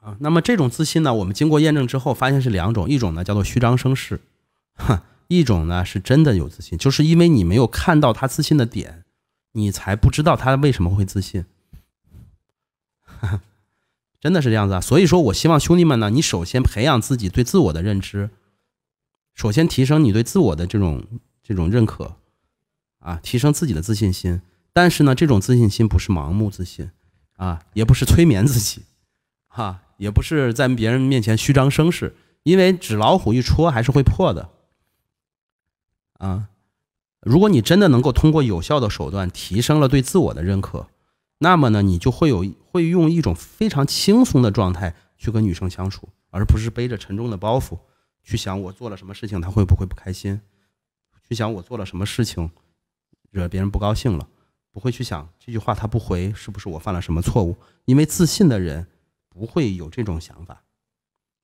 啊。那么这种自信呢，我们经过验证之后，发现是两种：一种呢叫做虚张声势，一种呢是真的有自信。就是因为你没有看到他自信的点，你才不知道他为什么会自信。真的是这样子，啊，所以说我希望兄弟们呢，你首先培养自己对自我的认知，首先提升你对自我的这种。这种认可，啊，提升自己的自信心。但是呢，这种自信心不是盲目自信，啊，也不是催眠自己，哈，也不是在别人面前虚张声势。因为纸老虎一戳还是会破的，啊，如果你真的能够通过有效的手段提升了对自我的认可，那么呢，你就会有会用一种非常轻松的状态去跟女生相处，而不是背着沉重的包袱去想我做了什么事情她会不会不开心。去想我做了什么事情惹别人不高兴了，不会去想这句话他不回是不是我犯了什么错误？因为自信的人不会有这种想法，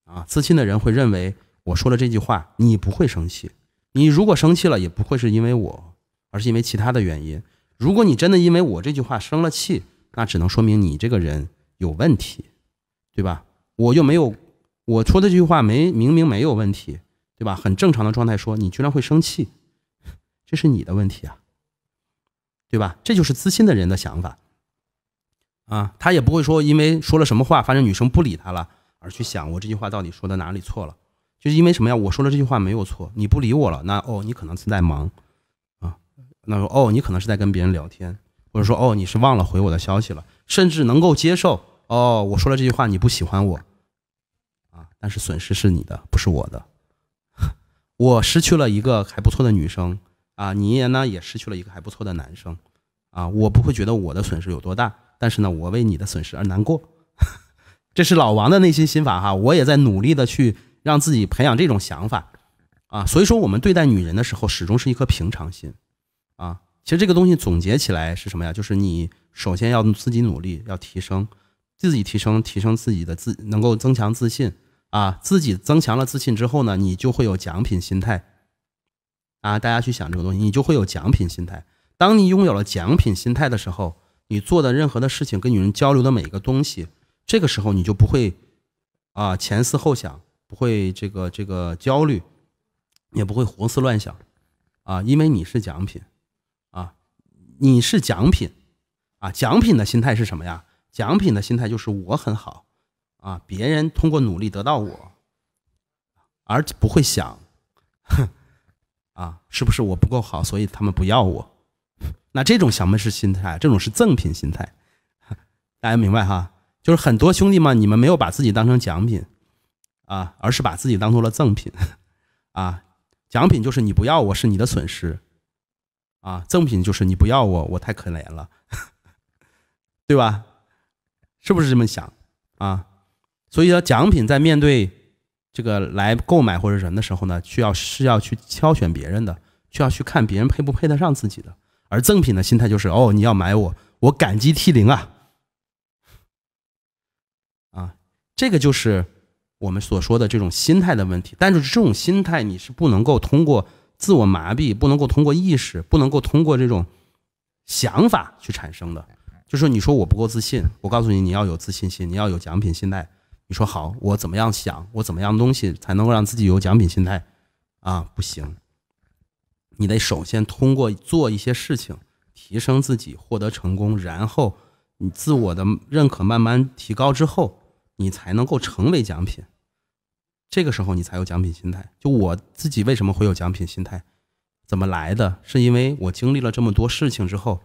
啊，自信的人会认为我说了这句话你不会生气，你如果生气了也不会是因为我，而是因为其他的原因。如果你真的因为我这句话生了气，那只能说明你这个人有问题，对吧？我又没有我说的这句话没明明没有问题，对吧？很正常的状态说你居然会生气。这是你的问题啊，对吧？这就是自信的人的想法啊。他也不会说因为说了什么话，发现女生不理他了，而去想我这句话到底说的哪里错了。就是因为什么呀？我说了这句话没有错，你不理我了，那哦，你可能是在忙啊，那说哦，你可能是在跟别人聊天，或者说哦，你是忘了回我的消息了，甚至能够接受哦，我说了这句话你不喜欢我啊，但是损失是你的，不是我的。我失去了一个还不错的女生。啊，你也呢也失去了一个还不错的男生，啊，我不会觉得我的损失有多大，但是呢，我为你的损失而难过，这是老王的内心心法哈，我也在努力的去让自己培养这种想法，啊，所以说我们对待女人的时候始终是一颗平常心，啊，其实这个东西总结起来是什么呀？就是你首先要自己努力，要提升，自己提升，提升自己的自，能够增强自信啊，自己增强了自信之后呢，你就会有奖品心态。啊！大家去想这个东西，你就会有奖品心态。当你拥有了奖品心态的时候，你做的任何的事情，跟女人交流的每一个东西，这个时候你就不会，啊，前思后想，不会这个这个焦虑，也不会胡思乱想，啊，因为你是奖品，啊，你是奖品，啊，奖品的心态是什么呀？奖品的心态就是我很好，啊，别人通过努力得到我，而不会想，哼。啊，是不是我不够好，所以他们不要我？那这种想的是心态，这种是赠品心态。大家明白哈？就是很多兄弟们，你们没有把自己当成奖品啊，而是把自己当做了赠品啊。奖品就是你不要我是你的损失啊，赠品就是你不要我，我太可怜了，对吧？是不是这么想啊？所以说，奖品在面对。这个来购买或者什么的时候呢，需要是要去挑选别人的，需要去看别人配不配得上自己的。而赠品的心态就是，哦，你要买我，我感激涕零啊！啊，这个就是我们所说的这种心态的问题。但是这种心态你是不能够通过自我麻痹，不能够通过意识，不能够通过这种想法去产生的。就是说你说我不够自信，我告诉你，你要有自信心，你要有奖品心态。你说好，我怎么样想，我怎么样东西才能够让自己有奖品心态啊？不行，你得首先通过做一些事情提升自己，获得成功，然后你自我的认可慢慢提高之后，你才能够成为奖品。这个时候你才有奖品心态。就我自己为什么会有奖品心态，怎么来的？是因为我经历了这么多事情之后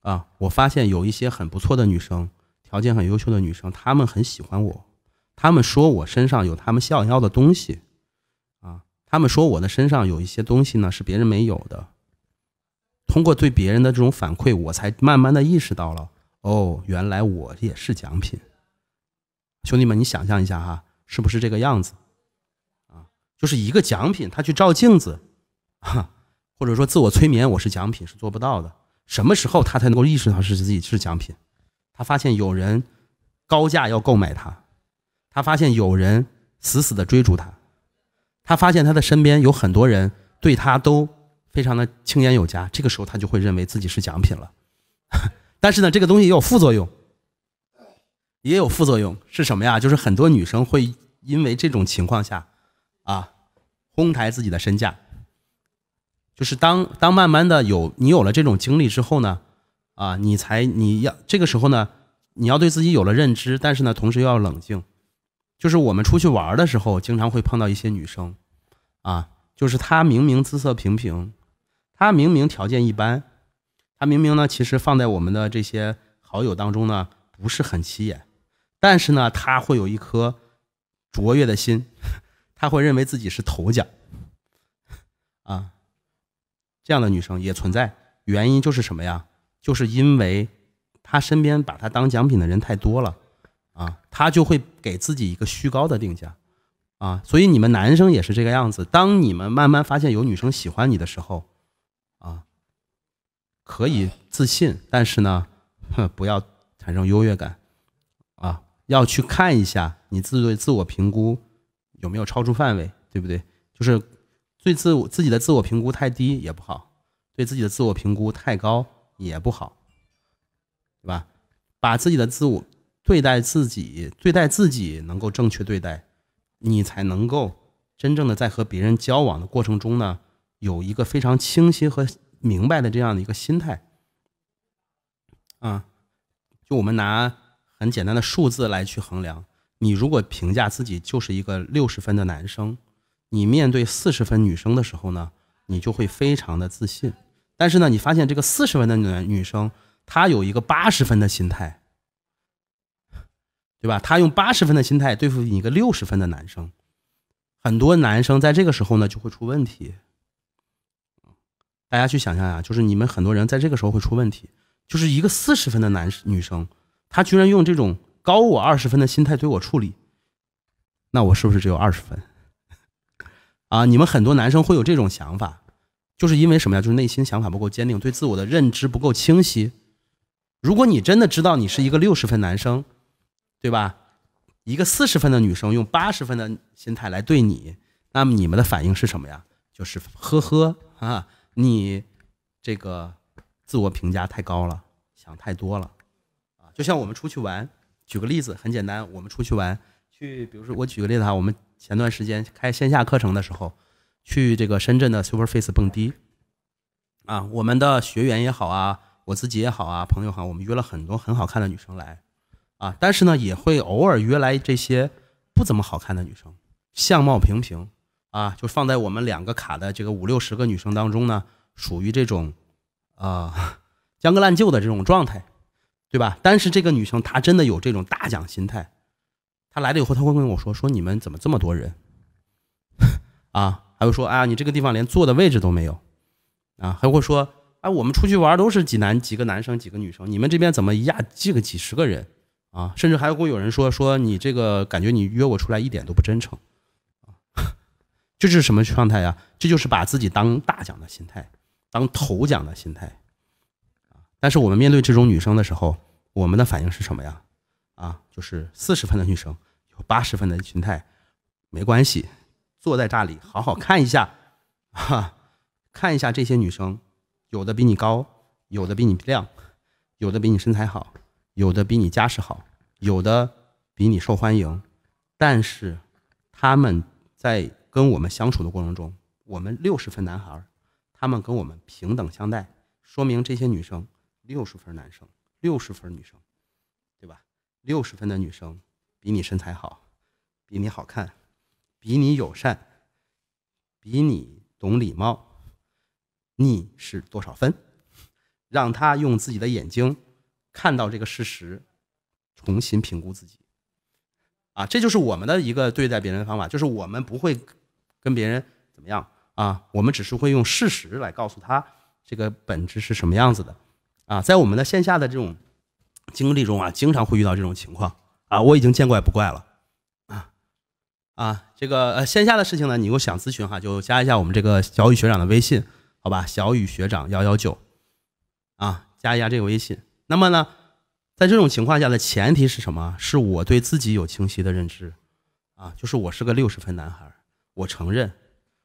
啊，我发现有一些很不错的女生，条件很优秀的女生，她们很喜欢我。他们说我身上有他们想要的东西，啊，他们说我的身上有一些东西呢是别人没有的。通过对别人的这种反馈，我才慢慢的意识到了，哦，原来我也是奖品。兄弟们，你想象一下哈，是不是这个样子？啊，就是一个奖品，他去照镜子，哈，或者说自我催眠，我是奖品是做不到的。什么时候他才能够意识到是自己是奖品？他发现有人高价要购买他。他发现有人死死的追逐他，他发现他的身边有很多人对他都非常的青眼有加。这个时候，他就会认为自己是奖品了。但是呢，这个东西也有副作用，也有副作用是什么呀？就是很多女生会因为这种情况下，啊，哄抬自己的身价。就是当当慢慢的有你有了这种经历之后呢，啊，你才你要这个时候呢，你要对自己有了认知，但是呢，同时又要冷静。就是我们出去玩的时候，经常会碰到一些女生，啊，就是她明明姿色平平，她明明条件一般，她明明呢，其实放在我们的这些好友当中呢，不是很起眼，但是呢，她会有一颗卓越的心，她会认为自己是头奖，啊，这样的女生也存在，原因就是什么呀？就是因为她身边把她当奖品的人太多了。他就会给自己一个虚高的定价，啊，所以你们男生也是这个样子。当你们慢慢发现有女生喜欢你的时候，啊，可以自信，但是呢，不要产生优越感，啊，要去看一下你自对自我评估有没有超出范围，对不对？就是对自我自己的自我评估太低也不好，对自己的自我评估太高也不好，对吧？把自己的自我。对待自己，对待自己能够正确对待，你才能够真正的在和别人交往的过程中呢，有一个非常清晰和明白的这样的一个心态。啊，就我们拿很简单的数字来去衡量，你如果评价自己就是一个六十分的男生，你面对四十分女生的时候呢，你就会非常的自信。但是呢，你发现这个四十分的女女生，她有一个八十分的心态。对吧？他用八十分的心态对付你一个六十分的男生，很多男生在这个时候呢就会出问题。大家去想象啊，就是你们很多人在这个时候会出问题，就是一个四十分的男女生，他居然用这种高我二十分的心态对我处理，那我是不是只有二十分？啊，你们很多男生会有这种想法，就是因为什么呀？就是内心想法不够坚定，对自我的认知不够清晰。如果你真的知道你是一个六十分男生，对吧？一个四十分的女生用八十分的心态来对你，那么你们的反应是什么呀？就是呵呵啊，你这个自我评价太高了，想太多了啊！就像我们出去玩，举个例子，很简单，我们出去玩去，比如说我举个例子哈，我们前段时间开线下课程的时候，去这个深圳的 Super Face 蹦迪啊，我们的学员也好啊，我自己也好啊，朋友好，我们约了很多很好看的女生来。啊，但是呢，也会偶尔约来这些不怎么好看的女生，相貌平平啊，就放在我们两个卡的这个五六十个女生当中呢，属于这种，呃，将个烂旧的这种状态，对吧？但是这个女生她真的有这种大奖心态，她来了以后，她会跟我说说你们怎么这么多人，啊，还会说啊你这个地方连坐的位置都没有，啊，还会说哎我们出去玩都是几男几个男生几个女生，你们这边怎么一下几个几十个人？啊，甚至还会有人说说你这个感觉，你约我出来一点都不真诚，啊，这是什么状态呀？这就是把自己当大奖的心态，当头奖的心态，啊！但是我们面对这种女生的时候，我们的反应是什么呀？啊，就是四十分的女生有八十分的心态，没关系，坐在这里好好看一下，哈，看一下这些女生，有的比你高，有的比你亮，有的比你身材好。有的比你家世好，有的比你受欢迎，但是他们在跟我们相处的过程中，我们六十分男孩，他们跟我们平等相待，说明这些女生六十分男生六十分女生，对吧？六十分的女生比你身材好，比你好看，比你友善，比你懂礼貌，你是多少分？让他用自己的眼睛。看到这个事实，重新评估自己，啊，这就是我们的一个对待别人的方法，就是我们不会跟别人怎么样啊，我们只是会用事实来告诉他这个本质是什么样子的，啊，在我们的线下的这种经历中啊，经常会遇到这种情况啊，我已经见怪不怪了啊，啊，这个线下的事情呢，你如果想咨询哈，就加一下我们这个小雨学长的微信，好吧，小雨学长幺幺九，啊，加一下这个微信。那么呢，在这种情况下的前提是什么？是我对自己有清晰的认知，啊，就是我是个六十分男孩，我承认，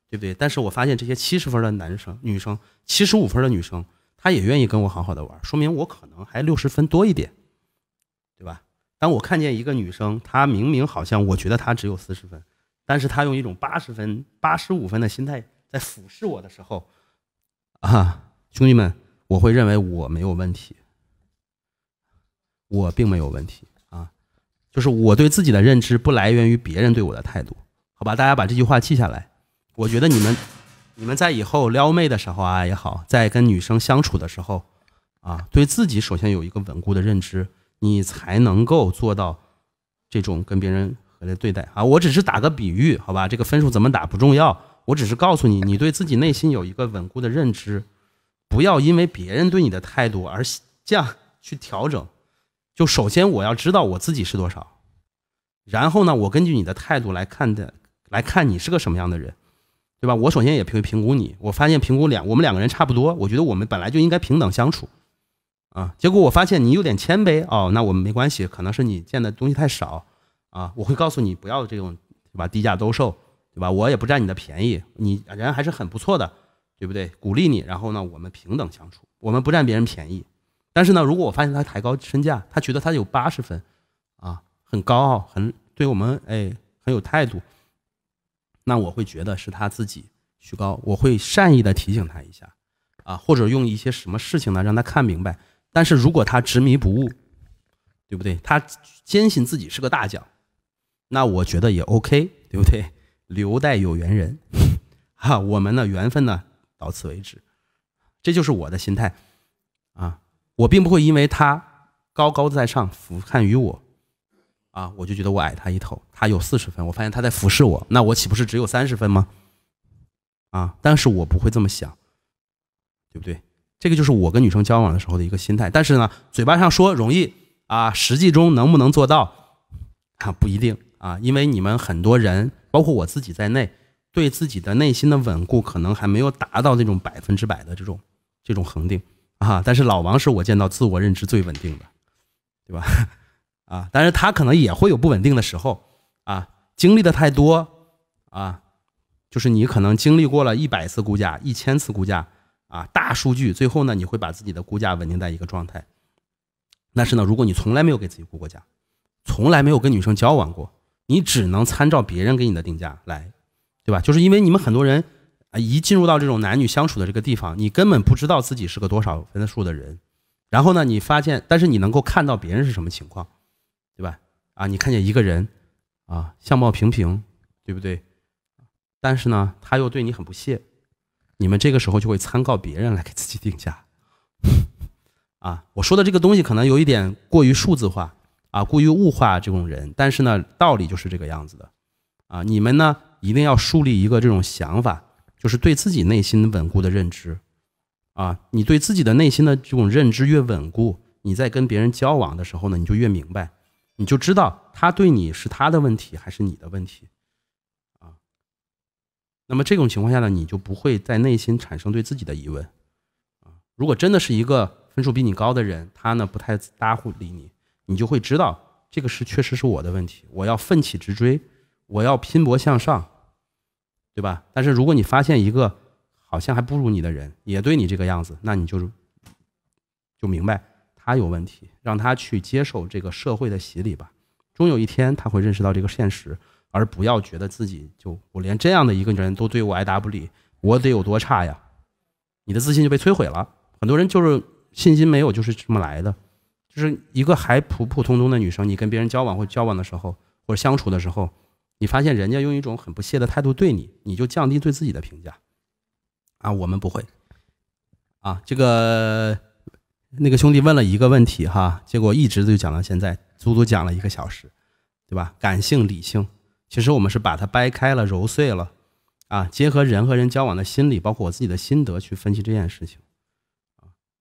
对不对？但是我发现这些七十分的男生、女生，七十五分的女生，她也愿意跟我好好的玩，说明我可能还六十分多一点，对吧？当我看见一个女生，她明明好像我觉得她只有四十分，但是她用一种八十分、八十五分的心态在俯视我的时候，啊，兄弟们，我会认为我没有问题。我并没有问题啊，就是我对自己的认知不来源于别人对我的态度，好吧？大家把这句话记下来。我觉得你们，你们在以后撩妹的时候啊也好，在跟女生相处的时候啊，对自己首先有一个稳固的认知，你才能够做到这种跟别人合理的对待啊。我只是打个比喻，好吧？这个分数怎么打不重要，我只是告诉你，你对自己内心有一个稳固的认知，不要因为别人对你的态度而这样去调整。就首先我要知道我自己是多少，然后呢，我根据你的态度来看的，来看你是个什么样的人，对吧？我首先也评评估你，我发现评估两我们两个人差不多，我觉得我们本来就应该平等相处，啊，结果我发现你有点谦卑哦，那我们没关系，可能是你见的东西太少，啊，我会告诉你不要这种对吧低价兜售，对吧？我也不占你的便宜，你人还是很不错的，对不对？鼓励你，然后呢，我们平等相处，我们不占别人便宜。但是呢，如果我发现他抬高身价，他觉得他有八十分，啊，很高傲，很对我们，哎，很有态度，那我会觉得是他自己虚高，我会善意的提醒他一下，啊，或者用一些什么事情呢，让他看明白。但是如果他执迷不悟，对不对？他坚信自己是个大奖，那我觉得也 OK，对不对？留待有缘人，哈，我们的缘分呢，到此为止，这就是我的心态。我并不会因为他高高在上俯瞰于我，啊，我就觉得我矮他一头。他有四十分，我发现他在俯视我，那我岂不是只有三十分吗？啊，但是我不会这么想，对不对？这个就是我跟女生交往的时候的一个心态。但是呢，嘴巴上说容易啊，实际中能不能做到啊？不一定啊，因为你们很多人，包括我自己在内，对自己的内心的稳固可能还没有达到那种百分之百的这种这种恒定。哈，但是老王是我见到自我认知最稳定的，对吧？啊，但是他可能也会有不稳定的时候啊，经历的太多啊，就是你可能经历过了一百次估价、一千次估价啊，大数据最后呢，你会把自己的估价稳定在一个状态。但是呢，如果你从来没有给自己估过价，从来没有跟女生交往过，你只能参照别人给你的定价来，对吧？就是因为你们很多人。一进入到这种男女相处的这个地方，你根本不知道自己是个多少分数的人，然后呢，你发现，但是你能够看到别人是什么情况，对吧？啊，你看见一个人，啊，相貌平平，对不对？但是呢，他又对你很不屑，你们这个时候就会参考别人来给自己定价。啊，我说的这个东西可能有一点过于数字化，啊，过于物化这种人，但是呢，道理就是这个样子的，啊，你们呢一定要树立一个这种想法。就是对自己内心稳固的认知啊，你对自己的内心的这种认知越稳固，你在跟别人交往的时候呢，你就越明白，你就知道他对你是他的问题还是你的问题啊。那么这种情况下呢，你就不会在内心产生对自己的疑问啊。如果真的是一个分数比你高的人，他呢不太搭理你，你就会知道这个是确实是我的问题，我要奋起直追，我要拼搏向上。对吧？但是如果你发现一个好像还不如你的人也对你这个样子，那你就就明白他有问题，让他去接受这个社会的洗礼吧。终有一天他会认识到这个现实，而不要觉得自己就我连这样的一个人都对我爱答不理，我得有多差呀？你的自信就被摧毁了。很多人就是信心没有，就是这么来的，就是一个还普普通通的女生，你跟别人交往或交往的时候，或者相处的时候。你发现人家用一种很不屑的态度对你，你就降低对自己的评价，啊，我们不会，啊，这个那个兄弟问了一个问题哈，结果一直就讲到现在，足足讲了一个小时，对吧？感性、理性，其实我们是把它掰开了、揉碎了，啊，结合人和人交往的心理，包括我自己的心得去分析这件事情，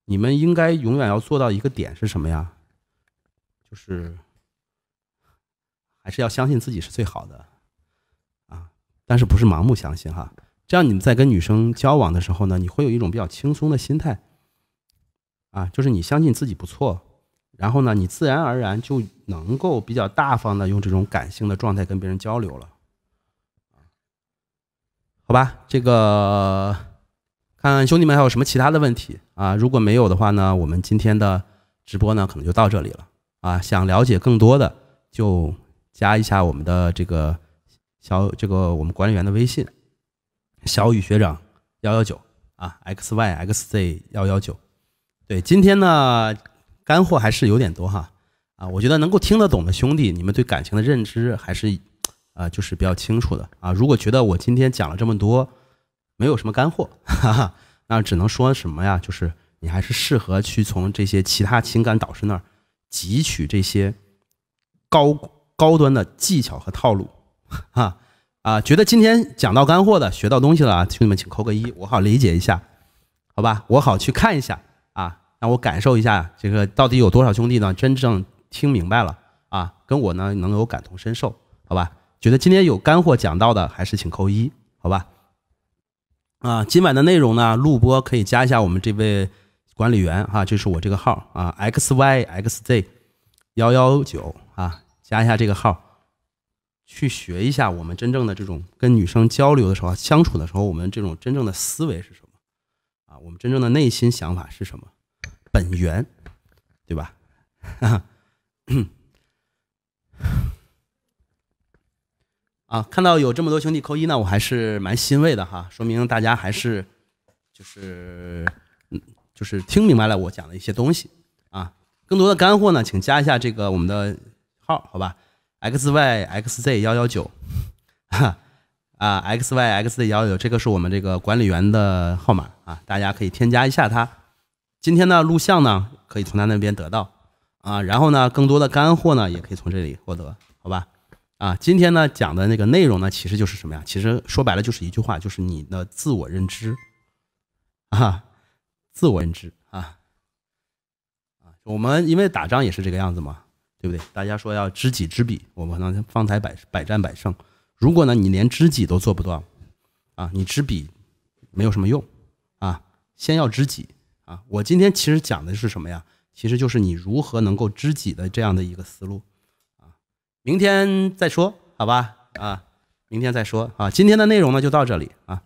你们应该永远要做到一个点是什么呀？就是。还是要相信自己是最好的，啊，但是不是盲目相信哈？这样你们在跟女生交往的时候呢，你会有一种比较轻松的心态，啊，就是你相信自己不错，然后呢，你自然而然就能够比较大方的用这种感性的状态跟别人交流了，好吧？这个看兄弟们还有什么其他的问题啊？如果没有的话呢，我们今天的直播呢可能就到这里了啊。想了解更多的就。加一下我们的这个小这个我们管理员的微信，小雨学长幺幺九啊，x y x z 幺幺九，对，今天呢干货还是有点多哈啊，我觉得能够听得懂的兄弟，你们对感情的认知还是呃就是比较清楚的啊。如果觉得我今天讲了这么多没有什么干货，哈哈，那只能说什么呀？就是你还是适合去从这些其他情感导师那儿汲取这些高。高端的技巧和套路，哈 啊！觉得今天讲到干货的，学到东西了啊，兄弟们请扣个一，我好理解一下，好吧，我好去看一下啊，让我感受一下这个到底有多少兄弟呢真正听明白了啊，跟我呢能有感同身受，好吧？觉得今天有干货讲到的，还是请扣一，好吧？啊，今晚的内容呢，录播可以加一下我们这位管理员哈，这是我这个号啊，x y x z，幺幺九。加一下这个号，去学一下我们真正的这种跟女生交流的时候、相处的时候，我们这种真正的思维是什么？啊，我们真正的内心想法是什么？本源，对吧？啊，看到有这么多兄弟扣一呢，我还是蛮欣慰的哈，说明大家还是就是就是听明白了我讲的一些东西啊。更多的干货呢，请加一下这个我们的。号好吧，xyxz 幺幺九，啊，xyxz 幺幺九，这个是我们这个管理员的号码啊，大家可以添加一下他。今天的录像呢，可以从他那边得到啊，然后呢，更多的干货呢，也可以从这里获得，好吧？啊，今天呢讲的那个内容呢，其实就是什么呀？其实说白了就是一句话，就是你的自我认知啊，自我认知啊啊，我们因为打仗也是这个样子嘛。对不对？大家说要知己知彼，我们可能方才百百战百胜。如果呢，你连知己都做不到，啊，你知彼没有什么用啊。先要知己啊。我今天其实讲的是什么呀？其实就是你如何能够知己的这样的一个思路啊。明天再说好吧？啊，明天再说啊。今天的内容呢就到这里啊。